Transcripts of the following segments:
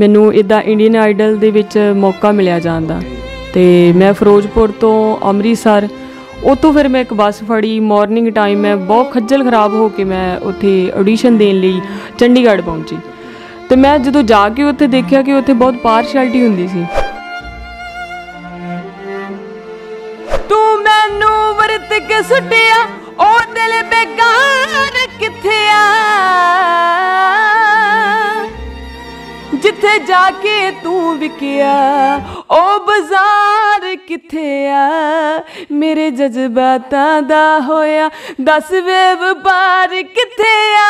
ਮੈਨੂੰ ਇਦਾਂ Indian Idol ਦੇ ਵਿੱਚ ਮੌਕਾ ਮਿਲਿਆ ਜਾਂਦਾ ਤੇ ਮੈਂ ਫਿਰੋਜ਼ਪੁਰ ਤੋਂ ਅੰਮ੍ਰਿਤਸਰ ਉਤੋਂ ਫਿਰ ਮੈਂ ਇੱਕ ਬੱਸ ਫੜੀ ਮਾਰਨਿੰਗ ਟਾਈਮ ਮੈਂ ਬਹੁਤ ਖੱਜਲ ਖਰਾਬ ਹੋ ਕੇ ਮੈਂ ਉੱਥੇ ਆਡੀਸ਼ਨ ਦੇਣ ਲਈ ਚੰਡੀਗੜ੍ਹ ਪਹੁੰਚੀ ਤੇ ਮੈਂ ਜਦੋਂ ਜਾ ਕੇ ਉੱਥੇ ਦੇਖਿਆ ਕਿ ਉੱਥੇ ਬਹੁਤ ਪਾਰਸ਼ੈਲਿਟੀ ਹੁੰਦੀ ਸੀ ਤੂੰ ਮੈਨੂੰ ਵਰਤ ਕੇ ਸੁੱਟਿਆ ਉਹ ਦਿਲ ਬੇਗਾਨ ਕਿੱਥੇ ਆ ਕਿੱਥੇ ਜਾ ਕੇ ਤੂੰ ਵਿਕਿਆ ਓ ਬਾਜ਼ਾਰ ਕਿੱਥੇ ਆ ਮੇਰੇ ਜਜ਼ਬਾਤਾਂ ਦਾ ਹੋਇਆ ਦੱਸ ਵੇ ਵਪਾਰ ਕਿੱਥੇ ਆ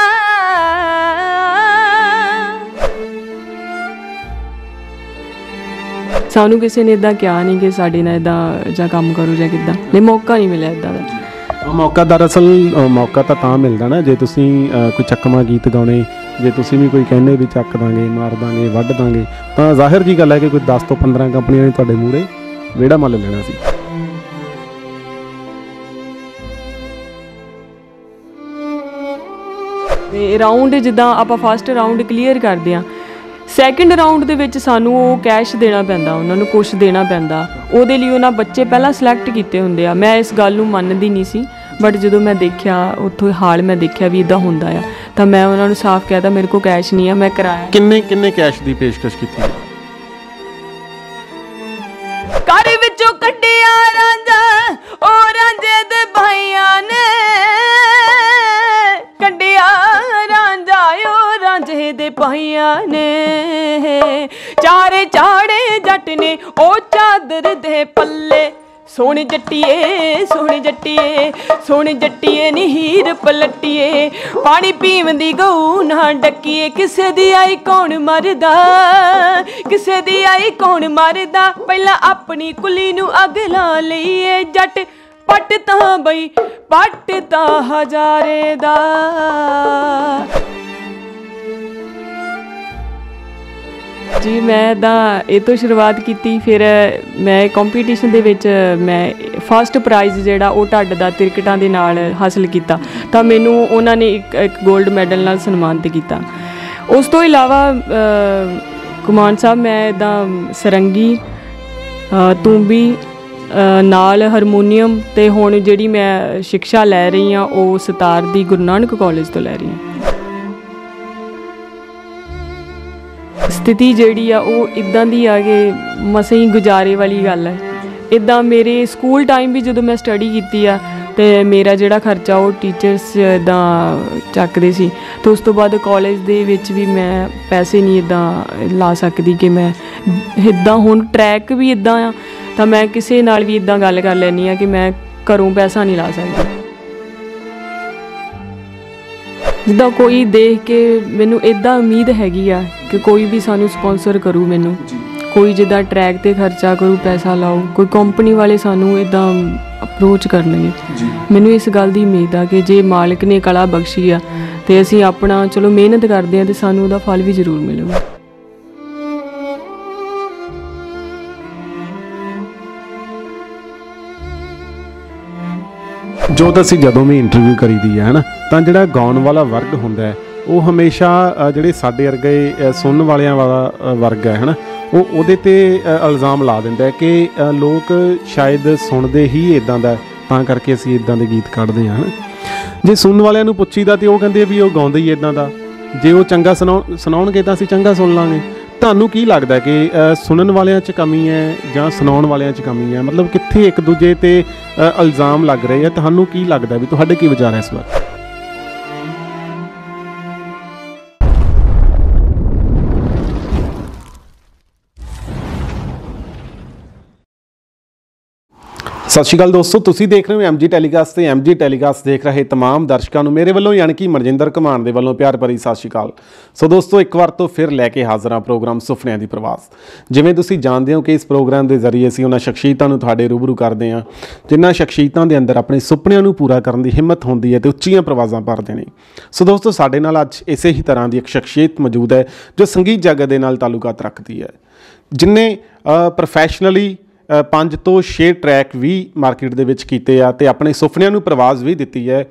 ਸਾਨੂੰ ਕਿਸੇ ਨੇ ਇਦਾਂ ਕਿਹਾ ਨਹੀਂ ਕਿ ਸਾਡੇ ਨਾਲ ਇਦਾਂ ਜਾਂ ਕੰਮ ਕਰੋ ਜਾਂ ਕਿਦਾਂ ਨਹੀਂ ਮੌਕਾ ਨਹੀਂ ਮਿਲਿਆ ਇਦਾਂ ਦਾ ਮੌਕਾ ਦਰਅਸਲ ਮੌਕਾ ਤਾਂ ਤਾਂ ਮਿਲਦਾ ਨਾ ਜੇ ਤੁਸੀਂ ਕੋਈ ਚੱਕਮਾ ਗੀਤ ਗਾਉਣੇ ਜੇ ਤੁਸੀਂ ਵੀ ਕੋਈ ਕਹਿੰਦੇ ਵੀ ਚੱਕ ਦਾਂਗੇ ਮਾਰ ਦਾਂਗੇ ਵੱਢ ਦਾਂਗੇ ਤਾਂ ਜ਼ਾਹਿਰ ਜੀ ਗੱਲ ਹੈ ਕਿ ਕੋਈ 10 ਤੋਂ 15 ਕੰਪਨੀਆਂ ਨੇ ਤੁਹਾਡੇ ਮੂਹਰੇ ਵੇੜਾ ਮੱਲ ਲੈਣਾ ਸੀ ਤੇ ਰਾਉਂਡ ਜਿੱਦਾਂ ਆਪਾਂ ਫਸਟ ਰਾਉਂਡ ਕਲੀਅਰ ਕਰਦੇ ਆ ਸੈਕੰਡ ਰਾਉਂਡ ਦੇ ਵਿੱਚ ਸਾਨੂੰ ਉਹ ਕੈਸ਼ ਦੇਣਾ ਪੈਂਦਾ ਉਹਨਾਂ ਨੂੰ ਕੁਝ ਦੇਣਾ ਪੈਂਦਾ ਉਹਦੇ ਲਈ ਉਹਨਾਂ ਬੱਚੇ ਪਹਿਲਾਂ ਸਿਲੈਕਟ ਕੀਤੇ ਹੁੰਦੇ ਆ ਮੈਂ ਇਸ ਗੱਲ ਨੂੰ ਮੰਨਦੀ ਨਹੀਂ ਸੀ ਬਟ ਜਦੋਂ ਮੈਂ ਦੇਖਿਆ ਉੱਥੋਂ ਹਾਲ ਮੈਂ ਦੇਖਿਆ ਵੀ ਇਦਾਂ ਹੁੰਦਾ ਆ ਤਾਂ ਮੈਂ ਉਹਨਾਂ ਨੂੰ ਸਾਫ਼ ਕਹਿਤਾ ਮੇਰੇ ਕੋਲ ਕੈਸ਼ ਨਹੀਂ ਆ ਮੈਂ ਕਰਾਇਆ ਕਿੰਨੇ ਕਿੰਨੇ ਕੈਸ਼ ਦੀ ਪੇਸ਼ਕਸ਼ ਕੀਤੀ ਕਾਰੇ ਵਿੱਚੋਂ ਕੱਢਿਆ ਰਾਂਝਾ ਉਹ ਰਾਂਝੇ ਦੇ ਭਾਈਆਂ ਨੇ ਕੱਢਿਆ ਰਾਂਝਾ ਉਹ ਰਾਂਝੇ ਦੇ ਭਾਈਆਂ ਨੇ ਚਾਰੇ ਚਾੜੇ ਜੱਟ ਨੇ ਉਹ ਚਾਦਰ ਦੇ ਪੱਲੇ ਸੋਹਣੀ ਜੱਟੀਏ ਸੋਹਣੀ ਜੱਟੀਏ ਸੋਹਣੀ ਜੱਟੀਏ ਨੀ ਹੀਰ ਪਲਟੀਏ ਪਾਣੀ ਪੀਵੰਦੀ ਗਊ ਨਾ ਡੱਕੀਏ ਕਿਸੇ ਦੀ ਆਈ ਕੌਣ ਮਰਦਾ ਕਿਸੇ ਦੀ ਆਈ ਕੌਣ ਮਰਦਾ ਪਹਿਲਾਂ ਆਪਣੀ ਕੁਲੀ ਨੂੰ ਅਗ ਲਾ ਲਈਏ ਜੱਟ ਪੱਟ ਤਾਂ ਬਈ ਪੱਟ ਤਾਂ ਹਜ਼ਾਰੇ ਦਾ ਜੀ ਮੈਂ ਤਾਂ ਇਹ ਤੋਂ ਸ਼ੁਰੂਆਤ ਕੀਤੀ ਫਿਰ ਮੈਂ ਕੰਪੀਟੀਸ਼ਨ ਦੇ ਵਿੱਚ ਮੈਂ ਫਰਸਟ ਪ੍ਰਾਈਜ਼ ਜਿਹੜਾ ਉਹ ਢੱਡ ਦਾ ਤਿਰਕਟਾਂ ਦੇ ਨਾਲ ਹਾਸਲ ਕੀਤਾ ਤਾਂ ਮੈਨੂੰ ਉਹਨਾਂ ਨੇ ਇੱਕ ਇੱਕ 골ਡ ਮੈਡਲ ਨਾਲ ਸਨਮਾਨਿਤ ਕੀਤਾ ਉਸ ਤੋਂ ਇਲਾਵਾ ਕੁਮਾਨ ਸਾਹਿਬ ਮੈਂ ਦਾ ਸਰੰਗੀ ਤੂੰਬੀ ਨਾਲ ਹਾਰਮੋਨੀਅਮ ਤੇ ਹੁਣ ਜਿਹੜੀ ਮੈਂ ਸਿੱਖਿਆ ਲੈ ਰਹੀ ਆ ਉਹ ਸਤਾਰ ਦੀ ਗੁਰੂ ਨਾਨਕ ਕਾਲਜ ਤੋਂ ਲੈ ਰਹੀ ਆ ਸਥਿਤੀ ਜਿਹੜੀ ਆ ਉਹ ਇਦਾਂ ਦੀ ਆ ਕਿ ਮਸੇ ਹੀ ਗੁਜ਼ਾਰੇ ਵਾਲੀ ਗੱਲ ਹੈ ਇਦਾਂ ਮੇਰੇ ਸਕੂਲ ਟਾਈਮ ਵੀ ਜਦੋਂ ਮੈਂ ਸਟੱਡੀ ਕੀਤੀ ਆ ਤੇ ਮੇਰਾ ਜਿਹੜਾ ਖਰਚਾ ਉਹ ਟੀਚਰਸ ਦਾ ਚੱਕਦੇ ਸੀ ਤੇ ਉਸ ਤੋਂ ਬਾਅਦ ਕਾਲਜ ਦੇ ਵਿੱਚ ਵੀ ਮੈਂ ਪੈਸੇ ਨਹੀਂ ਇਦਾਂ ਲਾ ਸਕਦੀ ਕਿ ਮੈਂ ਇਦਾਂ ਹੁਣ ਟਰੈਕ ਵੀ ਇਦਾਂ ਆ ਤਾਂ ਮੈਂ ਕਿਸੇ ਨਾਲ ਵੀ ਇਦਾਂ ਗੱਲ ਕਰ ਲੈਣੀ ਆ ਕਿ ਮੈਂ ਕਰੂੰ ਪੈਸਾ ਨਹੀਂ ਲਾ ਸਕਦੀ ਜਿੱਦਾਂ ਕੋਈ ਦੇਖ ਕੇ ਮੈਨੂੰ ਇਦਾਂ ਉਮੀਦ ਹੈਗੀ ਆ ਕਿ ਕੋਈ ਵੀ ਸਾਨੂੰ ਸਪான்ਸਰ ਕਰੂ ਮੈਨੂੰ ਕੋਈ ਜਿੱਦਾਂ ਟਰੈਕ ਤੇ ਖਰਚਾ ਕਰੂ ਪੈਸਾ ਲਾਉ ਕੋਈ ਕੰਪਨੀ ਵਾਲੇ ਸਾਨੂੰ ਇਦਾਂ ਅਪਰੋਚ ਕਰਨਗੇ ਮੈਨੂੰ ਇਸ ਗੱਲ ਦੀ ਉਮੀਦ ਆ ਕਿ ਜੇ ਮਾਲਕ ਨੇ ਕਲਾ ਬਖਸ਼ੀ ਆ ਤੇ ਅਸੀਂ ਆਪਣਾ ਚਲੋ ਮਿਹਨਤ ਕਰਦੇ ਆ ਤੇ ਸਾਨੂੰ ਉਹਦਾ ਫਲ ਵੀ ਜ਼ਰੂਰ ਮਿਲੇਗਾ ਜੋ ਤਾਂ ਅਸੀਂ ਜਦੋਂ ਵੀ ਇੰਟਰਵਿਊ ਕਰੀਦੀ ਹੈ ਹਨਾ ਤਾਂ ਜਿਹੜਾ ਗਾਉਣ ਵਾਲਾ ਵਰਗ ਹੁੰਦਾ ਉਹ ਹਮੇਸ਼ਾ ਜਿਹੜੇ ਸਾਡੇ ਵਰਗੇ ਸੁਣਨ ਵਾਲਿਆਂ ਵਾਲਾ ਵਰਗ ਹੈ ਹਨਾ ਉਹ ਉਹਦੇ ਤੇ ਇਲਜ਼ਾਮ ਲਾ ਦਿੰਦਾ ਕਿ ਲੋਕ ਸ਼ਾਇਦ ਸੁਣਦੇ ਹੀ ਇਦਾਂ ਦਾ ਤਾਂ ਕਰਕੇ ਅਸੀਂ ਇਦਾਂ ਦੇ ਗੀਤ ਕੱਢਦੇ ਹਾਂ ਹਨਾ ਜੇ ਸੁਣਨ ਵਾਲਿਆਂ ਨੂੰ ਪੁੱਛੀਦਾ ਤੇ ਉਹ ਕਹਿੰਦੇ ਵੀ ਉਹ ਗਾਉਂਦੇ ਹੀ ਇਦਾਂ ਦਾ ਜੇ ਉਹ ਚੰਗਾ ਸੁਣਾਉਣਗੇ ਤਾਂ ਅਸੀਂ ਚੰਗਾ ਸੁਣ ਲਾਂਗੇ ਤੁਹਾਨੂੰ ਕੀ ਲੱਗਦਾ ਕਿ ਸੁਣਨ ਵਾਲਿਆਂ 'ਚ ਕਮੀ ਹੈ ਜਾਂ ਸੁਣਾਉਣ ਵਾਲਿਆਂ 'ਚ ਕਮੀ ਹੈ ਮਤਲਬ ਕਿੱਥੇ ਇੱਕ ਦੂਜੇ ਤੇ ਇਲਜ਼ਾਮ ਲੱਗ ਰਹੇ ਆ ਤੁਹਾਨੂੰ ਕੀ ਲੱਗਦਾ ਵੀ ਤੁਹਾਡੇ ਕੀ ਵਿਚਾਰ ਹੈ ਇਸ ਬਾਰੇ ਸਤਿ ਸ਼੍ਰੀ ਅਕਾਲ ਦੋਸਤੋ ਤੁਸੀਂ ਦੇਖ ਰਹੇ ਹੋ ਐਮਜੀ ਟੈਲੀਕਾਸਟ ਤੇ ਐਮਜੀ ਟੈਲੀਕਾਸਟ ਦੇਖ ਰਹੇ तमाम ਦਰਸ਼ਕਾਂ ਨੂੰ ਮੇਰੇ ਵੱਲੋਂ ਯਾਨੀ ਕਿ ਕਮਾਨ ਦੇ ਵੱਲੋਂ ਪਿਆਰ ਭਰੀ ਸਤਿ ਸ਼੍ਰੀ ਅਕਾਲ ਸੋ ਦੋਸਤੋ ਇੱਕ ਵਾਰ ਤੋਂ ਫਿਰ ਲੈ ਕੇ ਹਾਜ਼ਰ ਹਾਂ ਪ੍ਰੋਗਰਾਮ ਸੁਪਨਿਆਂ ਦੀ ਪ੍ਰਵਾਸ ਜਿਵੇਂ ਤੁਸੀਂ ਜਾਣਦੇ ਹੋ ਕਿ ਇਸ ਪ੍ਰੋਗਰਾਮ ਦੇ ਜ਼ਰੀਏ ਅਸੀਂ ਉਹਨਾਂ ਸ਼ਖਸੀਅਤਾਂ ਨੂੰ ਤੁਹਾਡੇ ਰੂਬਰੂ ਕਰਦੇ ਹਾਂ ਜਿਨ੍ਹਾਂ ਸ਼ਖਸੀਅਤਾਂ ਦੇ ਅੰਦਰ ਆਪਣੇ ਸੁਪਨਿਆਂ ਨੂੰ ਪੂਰਾ ਕਰਨ ਦੀ ਹਿੰਮਤ ਹੁੰਦੀ ਹੈ ਤੇ ਉੱਚੀਆਂ ਪ੍ਰਵਾਜ਼ਾਂ ਭਰਦੇ ਨੇ ਸੋ ਦੋਸਤੋ ਸਾਡੇ ਨਾਲ ਅੱਜ ਇਸੇ ਹੀ ਤਰ੍ਹਾਂ ਦੀ ਇੱਕ ਸ਼ਖਸੀਅਤ ਮੌਜੂਦ ਹੈ ਜੋ ਸੰਗੀਤ ਜਗਤ ਦੇ ਨਾਲ ਤਾਲੁਕਾਤ ਰੱਖਦੀ ਹੈ ਜਿਨ੍ਹਾਂ ਨੇ ਪ੍ਰੋਫੈਸ਼ਨਲੀ ਪੰਜ ਤੋਂ 6 ਟਰੈਕ ਵੀ ਮਾਰਕੀਟ ਦੇ ਵਿੱਚ ਕੀਤੇ ਆ ਤੇ ਆਪਣੇ ਸੁਪਨਿਆਂ ਨੂੰ ਪ੍ਰਵਾਜ਼ ਵੀ ਦਿੱਤੀ ਹੈ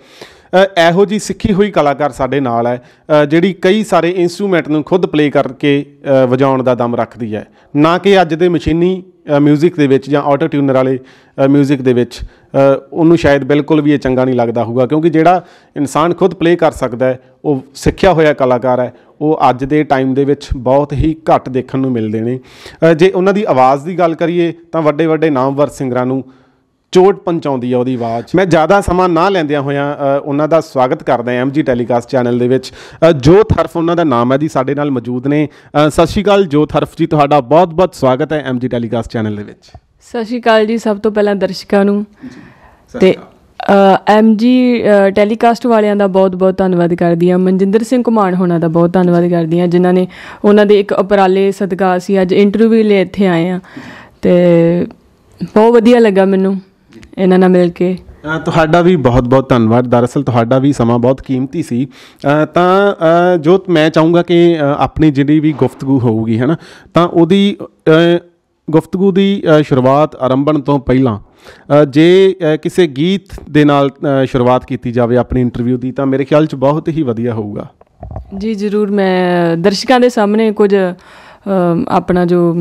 ਇਹੋ ਜੀ ਸਿੱਖੀ ਹੋਈ ਕਲਾਕਾਰ ਸਾਡੇ ਨਾਲ ਹੈ ਜਿਹੜੀ ਕਈ ਸਾਰੇ ਇਨਸਟਰੂਮੈਂਟ ਨੂੰ ਖੁਦ ਪਲੇ ਕਰਕੇ ਵਜਾਉਣ ਦਾ ਦਮ ਰੱਖਦੀ ਹੈ ਨਾ ਕਿ ਅੱਜ ਦੇ ਮਸ਼ੀਨੀ ਮਿਊਜ਼ਿਕ ਦੇ ਵਿੱਚ ਜਾਂ ਆਟੋ ਟਿਊਨਰ ਵਾਲੇ ਮਿਊਜ਼ਿਕ ਦੇ ਵਿੱਚ ਉਹਨੂੰ ਸ਼ਾਇਦ ਬਿਲਕੁਲ ਵੀ ਇਹ ਚੰਗਾ ਨਹੀਂ ਲੱਗਦਾ ਹੋਊਗਾ ਕਿਉਂਕਿ ਜਿਹੜਾ ਇਨਸਾਨ ਖੁਦ ਪਲੇ ਕਰ ਸਕਦਾ ਹੈ ਉਹ ਸਿੱਖਿਆ ਹੋਇਆ ਕਲਾਕਾਰ ਹੈ ਉਹ ਅੱਜ ਦੇ ਟਾਈਮ ਦੇ ਵਿੱਚ ਬਹੁਤ ਹੀ ਘੱਟ ਦੇਖਣ ਨੂੰ ਮਿਲਦੇ ਨੇ ਜੇ ਉਹਨਾਂ ਦੀ ਆਵਾਜ਼ ਦੀ ਗੱਲ ਕਰੀਏ ਤਾਂ ਵੱਡੇ ਵੱਡੇ ਨਾਮਵਰ ਸਿੰਗਰਾਂ ਨੂੰ ਚੋਟ ਪਹੁੰਚਾਉਂਦੀ ਆ ਉਹਦੀ ਆਵਾਜ਼ ਮੈਂ ਜ਼ਿਆਦਾ ਸਮਾਂ ਨਾ ਲੈਂਦਿਆਂ ਹੋਇਆਂ ਉਹਨਾਂ ਦਾ ਸਵਾਗਤ ਕਰਦਾ ਹਾਂ ਐਮਜੀ ਟੈਲੀਕਾਸਟ ਚੈਨਲ ਦੇ ਵਿੱਚ ਜੋ ਥਰਫ ਉਹਨਾਂ ਦਾ ਨਾਮ ਹੈ ਜੀ ਸਾਡੇ ਨਾਲ ਮੌਜੂਦ ਨੇ ਸਤਿ ਸ਼੍ਰੀ ਅਕਾਲ ਜੋ ਥਰਫ ਜੀ ਤੁਹਾਡਾ ਬਹੁਤ-ਬਹੁਤ ਸਵਾਗਤ ਹੈ ਐਮਜੀ ਟੈਲੀਕਾਸਟ ਚੈਨਲ ਦੇ ਵਿੱਚ ਸਤਿ ਸ਼੍ਰੀ ਅਕਾਲ ਜੀ ਸਭ ਤੋਂ ਪਹਿਲਾਂ ਦਰਸ਼ਕਾਂ ਨੂੰ ਤੇ ਐਮਜੀ ਟੈਲੀਕਾਸਟ ਵਾਲਿਆਂ ਦਾ ਬਹੁਤ-ਬਹੁਤ ਧੰਨਵਾਦ ਕਰਦੀ ਆ ਮਨਜਿੰਦਰ ਸਿੰਘ ਕੁਮਾਨ ਹੋਣਾ ਦਾ ਬਹੁਤ ਧੰਨਵਾਦ ਕਰਦੀ ਆ ਜਿਨ੍ਹਾਂ ਨੇ ਉਹਨਾਂ ਦੇ ਇੱਕ ਉਪਰਾਲੇ ਸਦਕਾ ਅਸੀਂ ਅੱਜ ਇੰਟਰਵਿਊ ਲਈ ਇੱਥੇ ਆਏ ਆ ਤੇ ਬਹੁਤ ਵਧੀਆ ਲੱਗਾ ਮੈਨੂੰ ਇਹਨਾਂ ਨਾਲ ਮਿਲ ਕੇ ਤੁਹਾਡਾ ਵੀ ਬਹੁਤ-ਬਹੁਤ ਧੰਨਵਾਦ ਦਰਅਸਲ ਤੁਹਾਡਾ ਵੀ ਸਮਾਂ ਬਹੁਤ ਕੀਮਤੀ ਸੀ ਤਾਂ ਜੋ ਮੈਂ ਚਾਹੂੰਗਾ ਕਿ ਆਪਣੀ ਜਿਹੜੀ ਵੀ ਗੁਫ਼ਤਗੂ ਹੋਊਗੀ ਹਨਾ ਤਾਂ ਉਹਦੀ ਗੁਫ਼ਤਗੂ ਦੀ ਸ਼ੁਰੂਆਤ ਆਰੰਭਣ ਤੋਂ ਪਹਿਲਾਂ ਜੇ ਕਿਸੇ ਗੀਤ ਦੇ ਨਾਲ ਸ਼ੁਰੂਆਤ ਕੀਤੀ ਜਾਵੇ ਆਪਣੀ ਇੰਟਰਵਿਊ ਦੀ ਤਾਂ ਮੇਰੇ ਖਿਆਲ 'ਚ ਬਹੁਤ ਹੀ ਵਧੀਆ ਹੋਊਗਾ ਜੀ ਜ਼ਰੂਰ ਮੈਂ ਦਰਸ਼ਕਾਂ ਦੇ ਸਾਹਮਣੇ ਕੁਝ ਆਪਣਾ ਜੋ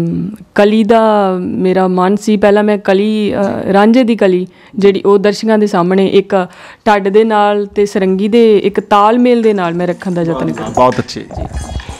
ਕਲੀ ਦਾ ਮੇਰਾ ਮਨ ਸੀ ਪਹਿਲਾਂ ਮੈਂ ਕਲੀ ਰਾਂਝੇ ਦੀ ਕਲੀ ਜਿਹੜੀ ਉਹ ਦਰਸ਼ਕਾਂ ਦੇ ਸਾਹਮਣੇ ਇੱਕ ਟੱਡ ਦੇ ਨਾਲ ਤੇ ਸਰੰਗੀ ਦੇ ਇੱਕ ਤਾਲਮੇਲ ਦੇ ਨਾਲ ਮੈਂ ਰੱਖਣ ਦਾ ਯਤਨ ਕੀਤਾ ਬਹੁਤ ਅੱਛੇ ਜੀ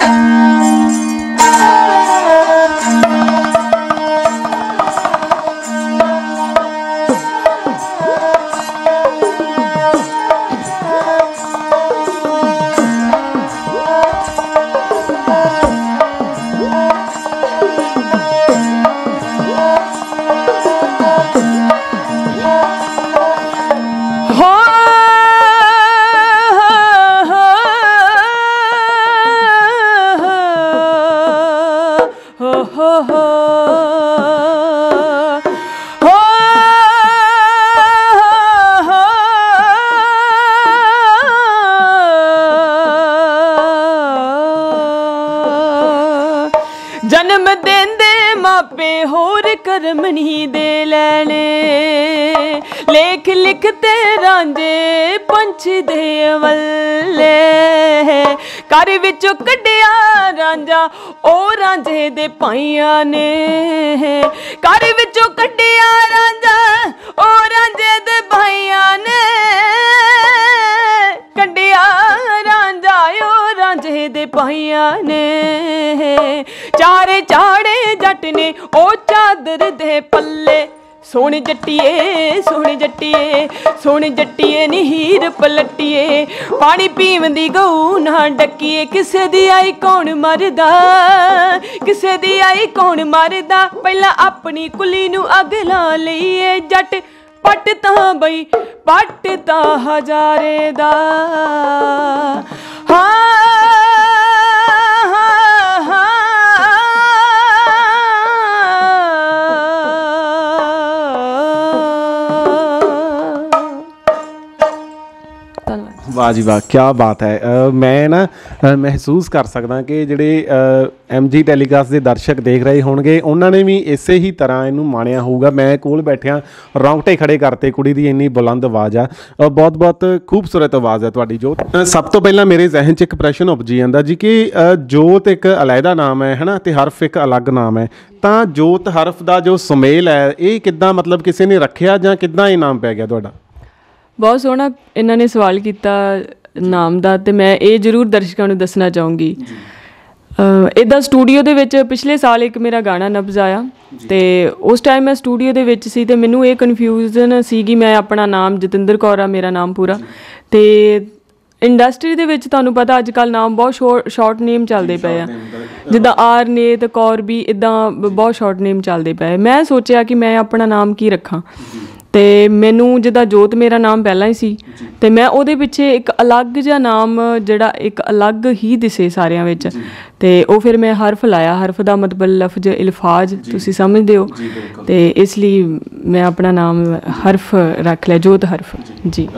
ਧਰਮ ਨਹੀਂ ਦੇ ਲੈਣੇ ਲੇਖ ਲਿਖ ਤੇ ਰਾਂਝੇ ਪੰਛ ਦੇ ਵੱਲੇ ਕਰ ਵਿੱਚੋਂ ਕੱਢਿਆ ਰਾਂਝਾ ਉਹ ਰਾਂਝੇ ਦੇ ਪਾਈਆਂ ਨੇ ਕਰ ਵਿੱਚੋਂ ਕੱਢਿਆ ਰਾਂਝਾ ਉਹ ਰਾਂਝੇ ਦੇ ਭਾਈਆਂ ਨੇ ਕੱਢਿਆ ਰਾਂਝਾ ਉਹ ਰਾਂਝੇ ਦੇ ਪਾਈਆਂ ਨੇ ਚਾਰੇ ਚਾੜੇ ਜੱਟ ਨੇ ਉਹ ਚਾਦਰ ਦੇ ਪੱਲੇ ਸੋਹਣੀ ਜੱਟੀਏ ਸੋਹਣੀ ਜੱਟੀਏ ਸੋਹਣੀ ਜੱਟੀਏ ਨੀ ਹੀਰ ਪਲਟੀਏ ਪਾਣੀ ਪੀਵੰਦੀ ਗਊ ਨਾ ਡੱਕੀਏ ਕਿਸੇ ਦੀ ਆਈ ਕੌਣ ਮਰਦਾ ਕਿਸੇ ਦੀ ਆਈ ਕੌਣ ਮਰਦਾ ਪਹਿਲਾਂ ਆਪਣੀ ਕੁਲੀ ਨੂੰ ਅਗ ਲਾ ਲਈਏ ਜੱਟ ਪੱਟ ਤਾਂ ਬਈ ਪੱਟ ਤਾਂ ਹਜ਼ਾਰੇ ਦਾ ਹਾਂ ਵਾਹ ਜੀ ਵਾਹ ਕੀ ਬਾਤ ਹੈ ਮੈਂ ਨਾ ਮਹਿਸੂਸ ਕਰ ਸਕਦਾ ਕਿ ਜਿਹੜੇ ਐਮਜੀ ਟੈਲੀਕਾਸਟ ਦੇ ਦਰਸ਼ਕ ਦੇਖ ਰਹੇ ਹੋਣਗੇ ਉਹਨਾਂ ਨੇ ਵੀ ਇਸੇ ਹੀ ਤਰ੍ਹਾਂ ਇਹਨੂੰ ਮਾਣਿਆ ਹੋਊਗਾ ਮੈਂ ਕੋਲ ਬੈਠਿਆਂ ਰੌਂਗਟੇ ਖੜੇ ਕਰਤੇ ਕੁੜੀ ਦੀ ਇੰਨੀ ਬੁਲੰਦ ਆਵਾਜ਼ ਆ ਬਹੁਤ-ਬਹੁਤ ਖੂਬਸੂਰਤ ਆਵਾਜ਼ ਹੈ ਤੁਹਾਡੀ ਜੋਤ ਸਭ ਤੋਂ ਪਹਿਲਾਂ ਮੇਰੇ ਜ਼ਿਹਨ 'ਚ ਇੱਕ ਪ੍ਰਸ਼ਨ ਉਪਜੀ ਜਾਂਦਾ ਜੀ ਕਿ ਜੋਤ ਇੱਕ ਅਲੱਗਾ ਨਾਮ ਹੈ ਹਨਾ ਤੇ ਹਰਫ ਇੱਕ ਅਲੱਗ ਨਾਮ ਹੈ ਤਾਂ ਜੋਤ ਹਰਫ ਦਾ ਜੋ ਸੁਮੇਲ ਹੈ ਇਹ ਕਿੱਦਾਂ ਮਤਲਬ ਕਿਸੇ ਨੇ ਰੱਖਿਆ ਜਾਂ ਕਿੱਦਾਂ ਇਹ ਨਾਮ ਪੈ ਗਿਆ ਤੁਹਾਡਾ ਬਹੁਤ ਸੋਹਣਾ ਇਹਨਾਂ ਨੇ ਸਵਾਲ ਕੀਤਾ ਨਾਮ ਦਾ ਤੇ ਮੈਂ ਇਹ ਜ਼ਰੂਰ ਦਰਸ਼ਕਾਂ ਨੂੰ ਦੱਸਣਾ ਚਾਹੂੰਗੀ ਇਦਾਂ ਸਟੂਡੀਓ ਦੇ ਵਿੱਚ ਪਿਛਲੇ ਸਾਲ ਇੱਕ ਮੇਰਾ ਗਾਣਾ ਨਬਜ਼ ਆਇਆ ਤੇ ਉਸ ਟਾਈਮ ਮੈਂ ਸਟੂਡੀਓ ਦੇ ਵਿੱਚ ਸੀ ਤੇ ਮੈਨੂੰ ਇਹ ਕਨਫਿਊਜ਼ਨ ਸੀ ਕਿ ਮੈਂ ਆਪਣਾ ਨਾਮ ਜਤਿੰਦਰ ਕੌਰ ਆ ਮੇਰਾ ਨਾਮ ਪੂਰਾ ਤੇ ਇੰਡਸਟਰੀ ਦੇ ਵਿੱਚ ਤੁਹਾਨੂੰ ਪਤਾ ਅੱਜ ਕੱਲ ਨਾਮ ਬਹੁਤ ਸ਼ਾਰਟ ਨੇਮ ਚੱਲਦੇ ਪਏ ਆ ਜਿੱਦਾਂ ਆਰ ਨੇਤ ਕੌਰ ਵੀ ਇਦਾਂ ਬਹੁਤ ਸ਼ਾਰਟ ਨੇਮ ਚੱਲਦੇ ਪਏ ਮੈਂ ਸੋਚਿਆ ਕਿ ਮੈਂ ਆਪਣਾ ਨਾਮ ਕੀ ਰੱਖਾਂ ਤੇ ਮੈਨੂੰ ਜਿਹਦਾ ਜੋਤ ਮੇਰਾ ਨਾਮ ਪਹਿਲਾਂ ਹੀ ਸੀ ਤੇ ਮੈਂ ਉਹਦੇ ਪਿੱਛੇ ਇੱਕ ਅਲੱਗ ਜਿਹਾ ਨਾਮ ਜਿਹੜਾ ਇੱਕ ਅਲੱਗ ਹੀ ਦਿਸੇ ਸਾਰਿਆਂ ਵਿੱਚ ਤੇ ਉਹ ਫਿਰ ਮੈਂ ਹਰਫ ਲਾਇਆ ਹਰਫ ਦਾ ਮਤਲਬ ਲਫ਼ਜ਼ ਇਲਫਾਜ਼ ਤੁਸੀਂ ਸਮਝਦੇ ਹੋ ਤੇ ਇਸ ਲਈ ਮੈਂ ਆਪਣਾ ਨਾਮ ਹਰਫ ਰੱਖ ਲਿਆ ਜੋਤ ਹਰਫ ਜੀ